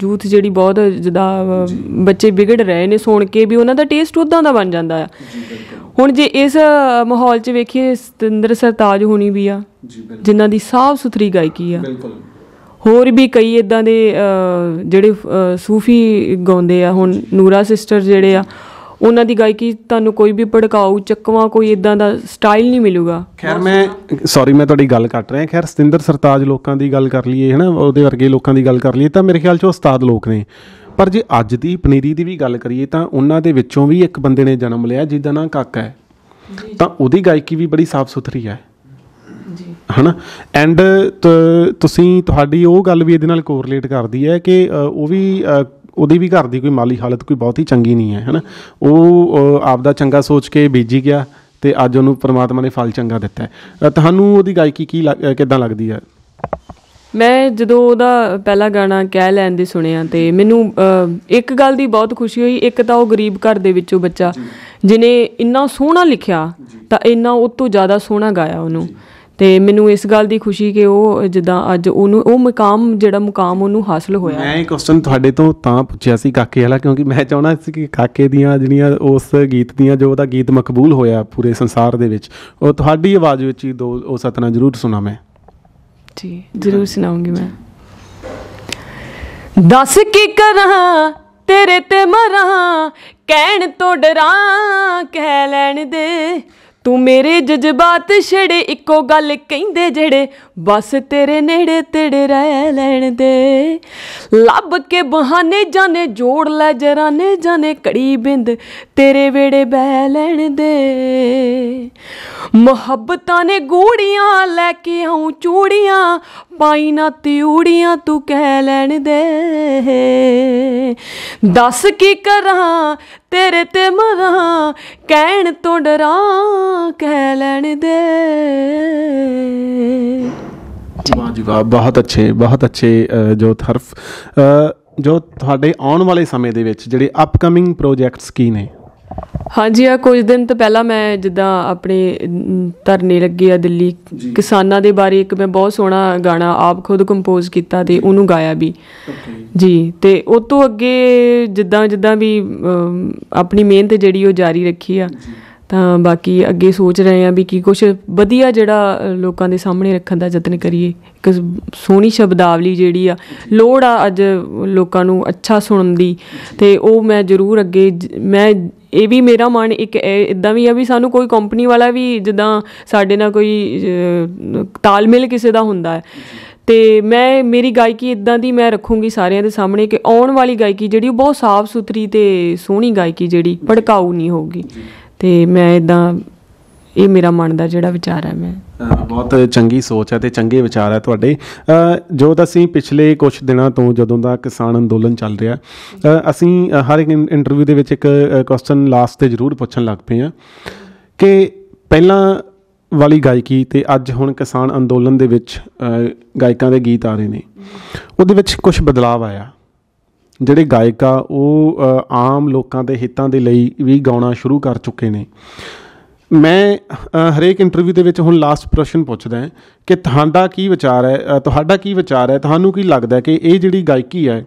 ਯੂਥ ਜਿਹੜੀ ਬਹੁਤ ਜਿੱਦਾਂ ਬੱਚੇ ਵਿਗੜ ਰਹੇ ਨੇ ਸੁਣ ਕੇ ਵੀ ਉਹਨਾਂ ਦਾ ਟੇਸਟ ਉਦਾਂ ਦਾ ਬਣ ਜਾਂਦਾ ਆ ਹੁਣ ਜੇ ਇਸ ਮਾਹੌਲ 'ਚ ਵੇਖੀਏ ਸਤਿੰਦਰ ਸਰਤਾਜ ਹੋਣੀ ਵੀ ਆ ਜਿਨ੍ਹਾਂ ਦੀ ਸਾਫ਼ ਸੁਥਰੀ ਗਾਇਕੀ ਆ ਹੋਰ ਵੀ ਕਈ ਇਦਾਂ ਦੇ ਜਿਹੜੇ ਸੂਫੀ ਗਾਉਂਦੇ ਆ ਹੁਣ ਨੂਰਾ ਸਿਸਟਰ ਜਿਹੜੇ ਆ ਉਹਨਾਂ ਦੀ ਗਾਇਕੀ ਤੁਹਾਨੂੰ ਕੋਈ ਵੀ ਭੜਕਾਊ ਚੱਕਵਾ ਕੋਈ ਇਦਾਂ ਦਾ ਸਟਾਈਲ ਨਹੀਂ ਮਿਲੂਗਾ ਖੈਰ ਮੈਂ ਸੌਰੀ ਮੈਂ ਤੁਹਾਡੀ ਗੱਲ ਕੱਟ ਰਿਹਾ ਖੈਰ ਸਤਿੰਦਰ ਸਰਤਾਜ ਲੋਕਾਂ ਦੀ ਗੱਲ ਕਰ ਲਈਏ ਹਨਾ ਉਹਦੇ ਵਰਗੇ ਲੋਕਾਂ ਦੀ ਗੱਲ ਕਰ ਲਈਏ ਤਾਂ ਮੇਰੇ ਖਿਆਲ 'ਚ ਉਸਤਾਦ ਲੋਕ ਨੇ ਪਰ ਜੇ ਅੱਜ ਦੀ ਪਨੀਰੀ ਦੀ ਵੀ ਗੱਲ ਕਰੀਏ ਤਾਂ ਉਹਨਾਂ ਦੇ ਵਿੱਚੋਂ ਵੀ ਇੱਕ ਬੰਦੇ ਨੇ ਜਨਮ ਲਿਆ ਜਿਹਦਾ ਨਾਂ ਕਾਕਾ ਹੈ ਤਾਂ ਉਹਦੀ ਗਾਇਕੀ ਵੀ ਬੜੀ ਸਾਫ਼ ਸੁਥਰੀ ਹੈ ਜੀ ਹਨਾ ਐਂਡ ਤੁਸੀਂ ਤੁਹਾਡੀ ਉਹ ਗੱਲ ਵੀ ਇਹਦੇ ਨਾਲ ਕੋਰਲੇਟ ਕਰਦੀ ਹੈ ਕਿ ਉਹ ਵੀ ਉਹਦੀ ਵੀ ਘਰ ਦੀ ਕੋਈ ਮਾਲੀ ਹਾਲਤ ਕੋਈ ਬਹੁਤੀ ਚੰਗੀ ਨਹੀਂ ਹੈ ਹਨਾ ਉਹ ਆਪ ਦਾ ਚੰਗਾ ਸੋਚ ਕੇ ਬੀਜੀ ਗਿਆ ਤੇ ਅੱਜ ਉਹਨੂੰ ਪ੍ਰਮਾਤਮਾ ਨੇ ਫਲ ਚੰਗਾ ਦਿੱਤਾ ਹੈ ਤੁਹਾਨੂੰ ਉਹਦੀ ਗਾਇਕੀ ਕੀ ਕਿਦਾਂ ਲੱਗਦੀ ਹੈ ਮੈਂ ਜਦੋਂ ਉਹਦਾ ਪਹਿਲਾ ਗਾਣਾ ਕਹਿ ਲੈਣ ਦੀ ਸੁਣਿਆ ਤੇ ਮੈਨੂੰ ਇੱਕ ਗੱਲ ਦੀ ਬਹੁਤ ਖੁਸ਼ੀ ਹੋਈ ਇੱਕ ਤਾਂ ਉਹ ਗਰੀਬ ਘਰ ਦੇ ਵਿੱਚੋਂ ਬੱਚਾ ਜਿਨੇ ਇੰਨਾ ਸੋਹਣਾ ਲਿਖਿਆ ਤਾਂ ਇੰਨਾ ਉਹ ਤੋਂ ਜ਼ਿਆਦਾ ਸੋਹਣਾ ਗਾਇਆ ਉਹਨੂੰ ਤੇ ਮੈਨੂੰ ਇਸ ਗੱਲ ਦੀ ਖੁਸ਼ੀ ਕਿ ਉਹ ਜਿੱਦਾਂ ਅੱਜ ਉਹਨੂੰ ਉਹ ਮਕਾਮ ਜਿਹੜਾ ਮਕਾਮ ਉਹਨੂੰ ਹਾਸਲ ਹੋਇਆ ਮੈਂ ਇਹ ਕੁਐਸਚਨ ਤੁਹਾਡੇ ਤੋਂ ਤਾਂ ਪੁੱਛਿਆ ਸੀ ਕਾਕੇ ਵਾਲਾ ਕਿਉਂਕਿ ਮੈਂ ਚਾਹਣਾ ਸੀ ਕਿ ਕਾਕੇ ਦੀਆਂ ਜਿਹੜੀਆਂ ਉਸ ਗੀਤ ਦੀਆਂ ਜੋ ਉਹਦਾ ਗੀਤ ਮਕਬੂਲ ਹੋਇਆ ਪੂਰੇ ਸੰਸਾਰ ਦੇ ਵਿੱਚ ਉਹ ਤੁਹਾਡੀ ਆਵਾਜ਼ ਵਿੱਚ ਹੀ ਦੋ ਉਹ ਸਤਨਾ ਜ਼ਰੂਰ ਸੁਣਾ ਮੈਂ ਜੀ ਜ਼ਰੂਰ ਸੁਣਾਉਂਗੀ ਮੈਂ ਦੱਸ ਕੀ ਕਰਾਂ ਤੇਰੇ ਤੇ ਮਰਾਂ ਕਹਿਣ ਤੋਂ ਡਰਾਂ ਕਹਿ ਲੈਣ ਦੇ ਤੂੰ ਮੇਰੇ ਜਜ਼ਬਾਤ ਛੇੜੇ ਇੱਕੋ ਗੱਲ ਕਹਿੰਦੇ ਜਿਹੜੇ ਬਸ ਤੇਰੇ ਨੇੜੇ ਤੇੜੇ ਰਹਿ ਲੈਣ ਦੇ ਲੱਭ ਕੇ ਬਹਾਨੇ ਜਾਣੇ ਜੋੜ ਲੈ ਜਰਾਨੇ ਜਾਣੇ ਕੜੀ ਬਿੰਦ ਤੇਰੇ ਵੇੜੇ ਬਹਿ ਲੈਣ ਦੇ ਮੁਹੱਬਤਾਂ ਨੇ ਗੂੜੀਆਂ ਲੈ ਕੇ ਆਉਂ ਚੂੜੀਆਂ ਪਾਈ ਨਾ ਤਿਉੜੀਆਂ ਤੂੰ ਕਹਿ ਲੈਣ ਦੇ ਦੱਸ ਕੀ ਕਰਾਂ ਤੇਰੇ ਤੇ ਮਰਾਂ ਕਹਿਣ ਤੋਂ ਡਰਾਂ ਕਹਿ ਲੈਣ ਦੇ ਵਾਹ ਜੀ ਵਾਹ ਬਹੁਤ ਅੱਛੇ ਬਹੁਤ ਅੱਛੇ ਜੋ ਹਰਫ ਜੋ ਤੁਹਾਡੇ ਆਉਣ ਵਾਲੇ ਸਮੇਂ ਦੇ ਵਿੱਚ ਜਿਹੜੇ ਅਪਕਮਿੰਗ ਪ੍ਰੋਜੈਕਟਸ ਕੀ ਨੇ ਹਾਂਜੀ ਆ ਕੁਝ ਦਿਨ ਤੋਂ ਪਹਿਲਾਂ ਮੈਂ ਜਿੱਦਾਂ ਆਪਣੇ ਧਰਨੇ ਲੱਗੇ ਆ ਦਿੱਲੀ ਕਿਸਾਨਾਂ ਦੇ ਬਾਰੇ ਇੱਕ ਮੈਂ ਬਹੁਤ ਸੋਹਣਾ ਗਾਣਾ ਆਪ ਖੁਦ ਕੰਪੋਜ਼ ਕੀਤਾ ਤੇ ਉਹਨੂੰ ਗਾਇਆ ਵੀ ਜੀ ਤੇ ਉਸ ਤੋਂ ਅੱਗੇ ਜਿੱਦਾਂ ਜਿੱਦਾਂ ਵੀ ਆਪਣੀ ਮਿਹਨਤ ਜਿਹੜੀ ਉਹ ਜਾਰੀ ਰੱਖੀ ਆ ਤਾਂ ਬਾਕੀ ਅੱਗੇ ਸੋਚ ਰਹੇ ਆ ਵੀ ਕੀ ਕੁਝ ਵਧੀਆ ਜਿਹੜਾ ਲੋਕਾਂ ਦੇ ਸਾਹਮਣੇ ਰੱਖਣ ਦਾ ਯਤਨ ਕਰੀਏ ਇੱਕ ਸੋਹਣੀ ਸ਼ਬਦਾਵਲੀ ਜਿਹੜੀ ਆ ਲੋੜ ਆ ਅੱਜ ਲੋਕਾਂ ਨੂੰ ਅੱਛਾ ਸੁਣਨ ਦੀ ਤੇ ਉਹ ਮੈਂ ਜ਼ਰੂਰ ਅੱਗੇ ਮੈਂ ਇਹ ਵੀ ਮੇਰਾ ਮਨ ਇੱਕ ਇਦਾਂ ਵੀ ਆ ਵੀ ਸਾਨੂੰ ਕੋਈ ਕੰਪਨੀ ਵਾਲਾ ਵੀ ਜਿੱਦਾਂ ਸਾਡੇ ਨਾਲ ਕੋਈ ਤਾਲਮੇਲ ਕਿਸੇ ਦਾ ਹੁੰਦਾ ਹੈ ਤੇ ਮੈਂ ਮੇਰੀ ਗਾਇਕੀ ਇਦਾਂ ਦੀ ਮੈਂ ਰੱਖੂੰਗੀ ਸਾਰਿਆਂ ਦੇ ਸਾਹਮਣੇ ਕਿ ਆਉਣ ਵਾਲੀ ਗਾਇਕੀ ਜਿਹੜੀ ਉਹ ਬਹੁਤ ਸਾਫ਼ ਸੁਥਰੀ ਤੇ ਸੋਹਣੀ ਗਾਇਕੀ ਜਿਹੜੀ ਭੜਕਾਊ ਨਹੀਂ ਹੋਊਗੀ ਤੇ ਮੈਂ ਇਦਾਂ ਇਹ ਮੇਰਾ ਮਨ ਦਾ ਜਿਹੜਾ ਵਿਚਾਰ ਹੈ ਮੈਂ ਬਹੁਤ ਚੰਗੀ ਸੋਚ ਹੈ ਤੇ ਚੰਗੇ ਵਿਚਾਰ ਹੈ ਤੁਹਾਡੇ ਜੋ ਤਾਂ ਅਸੀਂ ਪਿਛਲੇ ਕੁਝ ਦਿਨਾਂ ਤੋਂ ਜਦੋਂ ਦਾ ਕਿਸਾਨ ਅੰਦੋਲਨ ਚੱਲ ਰਿਹਾ ਅਸੀਂ ਹਰ ਇੱਕ ਇੰਟਰਵਿਊ ਦੇ ਵਿੱਚ ਇੱਕ ਕੁਐਸਚਨ ਲਾਸਟ ਤੇ ਜ਼ਰੂਰ ਪੁੱਛਣ ਲੱਗ ਪਏ ਆ ਕਿ ਪਹਿਲਾਂ ਵਾਲੀ ਗਾਇਕੀ ਤੇ ਅੱਜ ਹੁਣ ਕਿਸਾਨ ਅੰਦੋਲਨ ਦੇ ਵਿੱਚ ਗਾਇਕਾਂ ਦੇ ਗੀਤ ਆ ਰਹੇ ਨੇ ਉਹਦੇ ਵਿੱਚ ਕੁਝ ਬਦਲਾਅ ਆਇਆ ਜਿਹੜੇ ਗਾਇਕਾ ਉਹ ਆਮ ਲੋਕਾਂ ਦੇ ਹਿੱਤਾਂ ਦੇ ਲਈ ਵੀ ਗਾਉਣਾ ਸ਼ੁਰੂ ਕਰ ਚੁੱਕੇ ਨੇ ਮੈਂ ਹਰੇਕ ਇੰਟਰਵਿਊ ਦੇ ਵਿੱਚ ਹੁਣ ਲਾਸਟ ਪ੍ਰਸ਼ਨ ਪੁੱਛਦਾ ਕਿ ਤੁਹਾਡਾ ਕੀ ਵਿਚਾਰ ਹੈ ਤੁਹਾਡਾ ਕੀ ਵਿਚਾਰ ਹੈ ਤੁਹਾਨੂੰ ਕੀ ਲੱਗਦਾ ਕਿ ਇਹ ਜਿਹੜੀ ਗਾਇਕੀ ਹੈ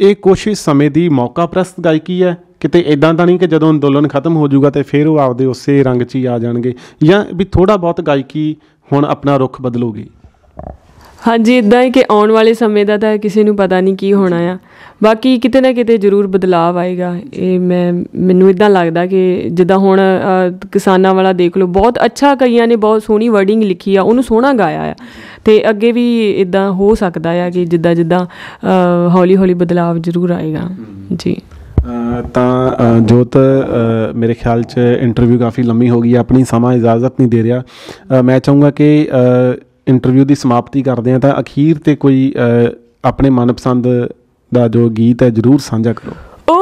ਇਹ ਕੋਸ਼ਿਸ਼ ਸਮੇਂ ਦੀ ਮੌਕਾ ਪ੍ਰਸਤ ਗਾਇਕੀ ਹੈ ਕਿਤੇ ਇਦਾਂ ਤਾਂ ਨਹੀਂ ਕਿ ਜਦੋਂ ਅੰਦੋਲਨ ਖਤਮ ਹੋ ਜਾਊਗਾ ਤੇ ਫਿਰ ਉਹ ਆਪਦੇ ਉਸੇ ਰੰਗ 'ਚ ਹੀ ਆ ਜਾਣਗੇ ਜਾਂ ਵੀ ਥੋੜਾ ਬਹੁਤ ਗਾਇਕੀ ਹੁਣ ਆਪਣਾ ਰੁਖ ਬਦਲੂਗੀ ਹਾਂਜੀ ਇਦਾਂ ਹੀ ਕਿ ਆਉਣ ਵਾਲੇ ਸਮੇਂ ਦਾ ਤਾਂ ਕਿਸੇ ਨੂੰ ਪਤਾ ਨਹੀਂ ਕੀ ਹੋਣਾ ਆ ਬਾਕੀ ਕਿਤੇ ਨਾ ਕਿਤੇ ਜ਼ਰੂਰ ਬਦਲਾਅ ਆਏਗਾ ਇਹ ਮੈਂ ਮੈਨੂੰ ਇਦਾਂ ਲੱਗਦਾ ਕਿ ਜਿੱਦਾਂ ਹੁਣ ਕਿਸਾਨਾਂ ਵਾਲਾ ਦੇਖ ਲਓ ਬਹੁਤ ਅੱਛਾ ਕਈਆਂ ਨੇ ਬਹੁਤ ਸੋਹਣੀ ਵਰਡਿੰਗ ਲਿਖੀ ਆ ਉਹਨੂੰ ਸੋਹਣਾ ਗਾਇਆ ਆ ਤੇ ਅੱਗੇ ਵੀ ਇਦਾਂ ਹੋ ਸਕਦਾ ਆ ਕਿ ਜਿੱਦਾਂ ਜਿੱਦਾਂ ਹੌਲੀ ਹੌਲੀ ਬਦਲਾਅ ਜ਼ਰੂਰ ਆਏਗਾ ਜੀ ਤਾਂ ਜੋਤ ਮੇਰੇ ਖਿਆਲ 'ਚ ਇੰਟਰਵਿਊ ਕਾਫੀ ਲੰਮੀ ਹੋ ਗਈ ਆਪਣੀ ਸਮਾਂ ਇਜਾਜ਼ਤ ਨਹੀਂ ਦੇ ਰਿਹਾ ਮੈਂ ਚਾਹੂੰਗਾ ਕਿ ਇੰਟਰਵਿਊ ਦੀ ਸਮਾਪਤੀ ਕਰਦੇ ਆ ਤਾਂ ਅਖੀਰ ਤੇ ਕੋਈ ਆਪਣੇ ਮਨਪਸੰਦ ਦਾ ਜੋ ਗੀਤ ਹੈ ਜਰੂਰ ਸਾਂਝਾ ਕਰੋ ਓ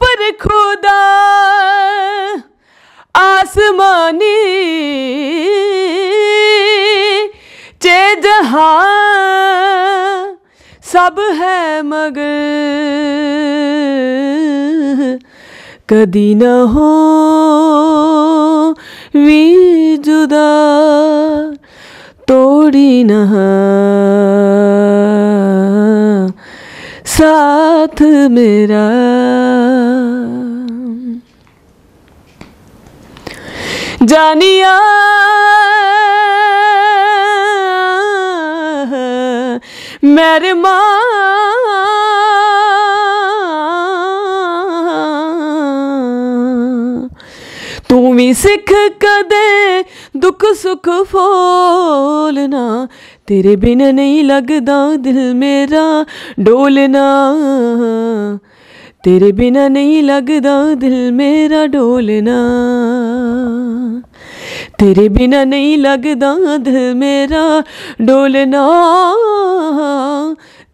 ਪਰ ਖੁਦਾ ਆਸਮਾਨੀ ਜੇ ਜਹਾਂ ਸਭ ਹੈ ਮਗਰ ਕਦੀ ਨਾ ਹੋ ਵੀ ਜੁਦਾ ਤੋੜੀ ਨਾ ਸਾਥ ਮੇਰਾ ਜਾਨੀਆ ਮੇਰੇ ਮਾਂ ਤੂੰ ਵੀ ਸਿੱਖ ਕਦੇ ਦੁੱਖ ਸੁੱਖ ਫੋਲਣਾ ਤੇਰੇ ਬਿਨ ਨਹੀਂ ਲੱਗਦਾ ਦਿਲ ਮੇਰਾ ਡੋਲਣਾ ਤੇਰੇ ਬਿਨ ਨਹੀਂ ਲੱਗਦਾ ਦਿਲ ਮੇਰਾ ਡੋਲਣਾ ਤੇਰੇ ਬਿਨ ਨਹੀਂ ਲੱਗਦਾ ਦਿਲ ਮੇਰਾ ਡੋਲਣਾ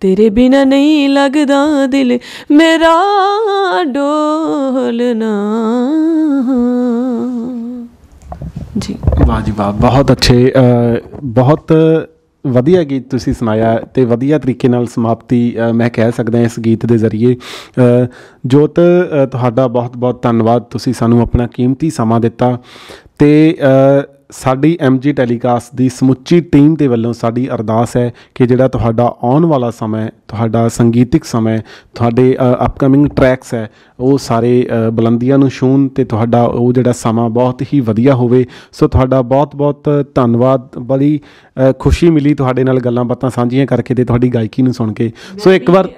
ਤੇਰੇ ਬਿਨਾ ਨਹੀਂ ਲੱਗਦਾ ਦਿਲ ਮੇਰਾ ਡੋਲਣਾ ਜੀ ਵਾਹ ਜੀ ਵਾਹ ਬਹੁਤ ਅੱਛੇ ਬਹੁਤ ਵਧੀਆ ਗੀਤ ਤੁਸੀਂ ਸੁਣਾਇਆ ਤੇ ਵਧੀਆ ਤਰੀਕੇ ਨਾਲ ਸਮਾਪਤੀ ਮੈਂ ਕਹਿ ਸਕਦਾ ਇਸ ਗੀਤ ਦੇ ਜ਼ਰੀਏ ਜੋਤ ਤੁਹਾਡਾ ਬਹੁਤ ਬਹੁਤ ਧੰਨਵਾਦ ਤੁਸੀਂ ਸਾਨੂੰ ਆਪਣਾ ਕੀਮਤੀ ਸਮਾਂ ਦਿੱਤਾ ਤੇ ਸਾਡੀ ਐਮਜੀ ਟੈਲੀਕਾਸਟ ਦੀ ਸਮੁੱਚੀ ਟੀਮ ਦੇ ਵੱਲੋਂ ਸਾਡੀ ਅਰਦਾਸ ਹੈ ਕਿ ਜਿਹੜਾ ਤੁਹਾਡਾ ਆਉਣ ਵਾਲਾ ਸਮਾਂ ਤੁਹਾਡਾ ਸੰਗੀਤਿਕ ਸਮਾਂ ਤੁਹਾਡੇ ਅਪਕਮਿੰਗ ਟਰੈਕਸ ਹੈ ਉਹ ਸਾਰੇ ਬਲੰਦੀਆਂ ਨੂੰ ਛੂਨ ਤੇ ਤੁਹਾਡਾ ਉਹ ਜਿਹੜਾ ਸਮਾਂ ਬਹੁਤ ਹੀ ਵਧੀਆ ਹੋਵੇ ਸੋ ਤੁਹਾਡਾ ਬਹੁਤ-ਬਹੁਤ ਧੰਨਵਾਦ ਬੜੀ ਖੁਸ਼ੀ ਮਿਲੀ ਤੁਹਾਡੇ ਨਾਲ ਗੱਲਾਂ ਬਾਤਾਂ ਸਾਂਝੀਆਂ ਕਰਕੇ ਤੇ ਤੁਹਾਡੀ ਗਾਇਕੀ ਨੂੰ ਸੁਣ ਕੇ ਸੋ ਇੱਕ ਵਾਰ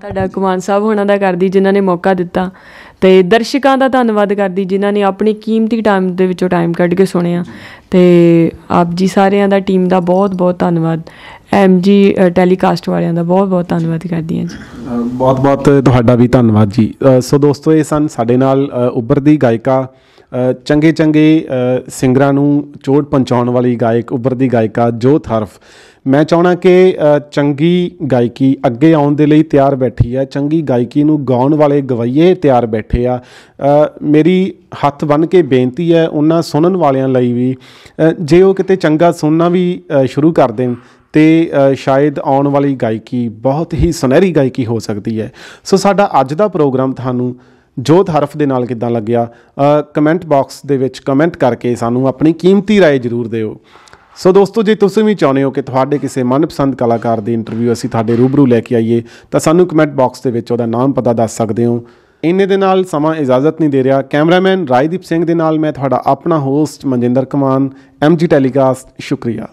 ਤੁਹਾਡਾ ਕੁਮਾਨ ਸਾਹਿਬ ਹੋਣਾ ਦਾ ਕਰਦੀ ਜਿਨ੍ਹਾਂ ਨੇ ਮੌਕਾ ਦਿੱਤਾ ਤੇ ਦਰਸ਼ਕਾਂ ਦਾ ਧੰਨਵਾਦ ਕਰਦੀ ਜਿਨ੍ਹਾਂ ਨੇ ਆਪਣੀ ਕੀਮਤੀ ਟਾਈਮ ਦੇ ਵਿੱਚੋਂ ਟਾਈਮ ਕੱਢ ਕੇ ਸੁਣਿਆ ਤੇ ਆਪ ਜੀ ਸਾਰਿਆਂ ਦਾ ਟੀਮ ਦਾ ਬਹੁਤ ਬਹੁਤ ਧੰਨਵਾਦ ਐਮਜੀ ਟੈਲੀਕਾਸਟ ਵਾਲਿਆਂ ਦਾ ਬਹੁਤ ਬਹੁਤ ਧੰਨਵਾਦ ਕਰਦੀ ਹਾਂ ਜੀ ਬਹੁਤ ਬਹੁਤ ਤੁਹਾਡਾ ਵੀ ਧੰਨਵਾਦ ਜੀ ਸੋ ਦੋਸਤੋ ਇਹ ਸਨ ਸਾਡੇ ਨਾਲ ਉੱਭਰਦੀ ਗਾਇਕਾ ਚੰਗੇ ਚੰਗੇ ਸਿੰਗਰਾਂ ਨੂੰ ਚੋਟ ਪਹੁੰਚਾਉਣ ਵਾਲੀ ਗਾਇਕ ਉੱਭਰਦੀ ਗਾਇਕਾ ਜੋ ਥਰਫ ਮੈਂ ਚਾਹਣਾ ਕਿ ਚੰਗੀ ਗਾਇਕੀ ਅੱਗੇ ਆਉਣ ਦੇ ਲਈ ਤਿਆਰ ਬੈਠੀ ਹੈ ਚੰਗੀ ਗਾਇਕੀ ਨੂੰ ਗਾਉਣ ਵਾਲੇ ਗਵਈਏ ਤਿਆਰ ਬੈਠੇ ਆ ਮੇਰੀ ਹੱਥ ਬੰਨ ਕੇ ਬੇਨਤੀ ਹੈ ਉਹਨਾਂ ਸੁਣਨ ਵਾਲਿਆਂ ਲਈ ਵੀ ਜੇ ਉਹ ਕਿਤੇ ਚੰਗਾ ਸੁਣਨਾ ਵੀ ਸ਼ੁਰੂ ਕਰ ਦੇਣ ਤੇ ਸ਼ਾਇਦ ਆਉਣ ਵਾਲੀ ਗਾਇਕੀ ਬਹੁਤ ਹੀ ਸੁਨਹਿਰੀ ਗਾਇਕੀ ਹੋ ਸਕਦੀ ਹੈ ਸੋ ਸਾਡਾ ਅੱਜ ਦਾ ਪ੍ਰੋਗਰਾਮ ਤੁਹਾਨੂੰ ਜੋਤ ਹਰਫ ਦੇ ਨਾਲ ਕਿਦਾਂ ਲੱਗਿਆ ਕਮੈਂਟ ਬਾਕਸ ਦੇ ਵਿੱਚ ਕਮੈਂਟ ਕਰਕੇ ਸਾਨੂੰ ਆਪਣੀ ਕੀਮਤੀ رائے ਜ਼ਰੂਰ ਦਿਓ ਸੋ ਦੋਸਤੋ ਜੇ ਤੁਸੀਂ ਵੀ ਚਾਹੁੰਦੇ ਹੋ ਕਿ ਤੁਹਾਡੇ ਕਿਸੇ ਮਨਪਸੰਦ ਕਲਾਕਾਰ ਦੀ ਇੰਟਰਵਿਊ ਅਸੀਂ ਤੁਹਾਡੇ ਰੂਬਰੂ ਲੈ ਕੇ ਆਈਏ ਤਾਂ ਸਾਨੂੰ ਕਮੈਂਟ ਬਾਕਸ ਦੇ ਵਿੱਚ ਉਹਦਾ ਨਾਮ ਪਤਾ ਦੱਸ ਸਕਦੇ ਹੋ ਇੰਨੇ ਦੇ ਨਾਲ ਸਮਾਂ ਇਜਾਜ਼ਤ ਨਹੀਂ ਦੇ ਰਿਹਾ ਕੈਮਰਾਮੈਨ ਰਾਜਦੀਪ ਸਿੰਘ ਦੇ ਨਾਲ ਮੈਂ ਤੁਹਾਡਾ ਆਪਣਾ ਹੋਸਟ ਮਨਜਿੰਦਰ ਕਮਾਨ ਐਮਜੀ ਟੈਲੀਕਾਸਟ ਸ਼ੁਕਰੀਆ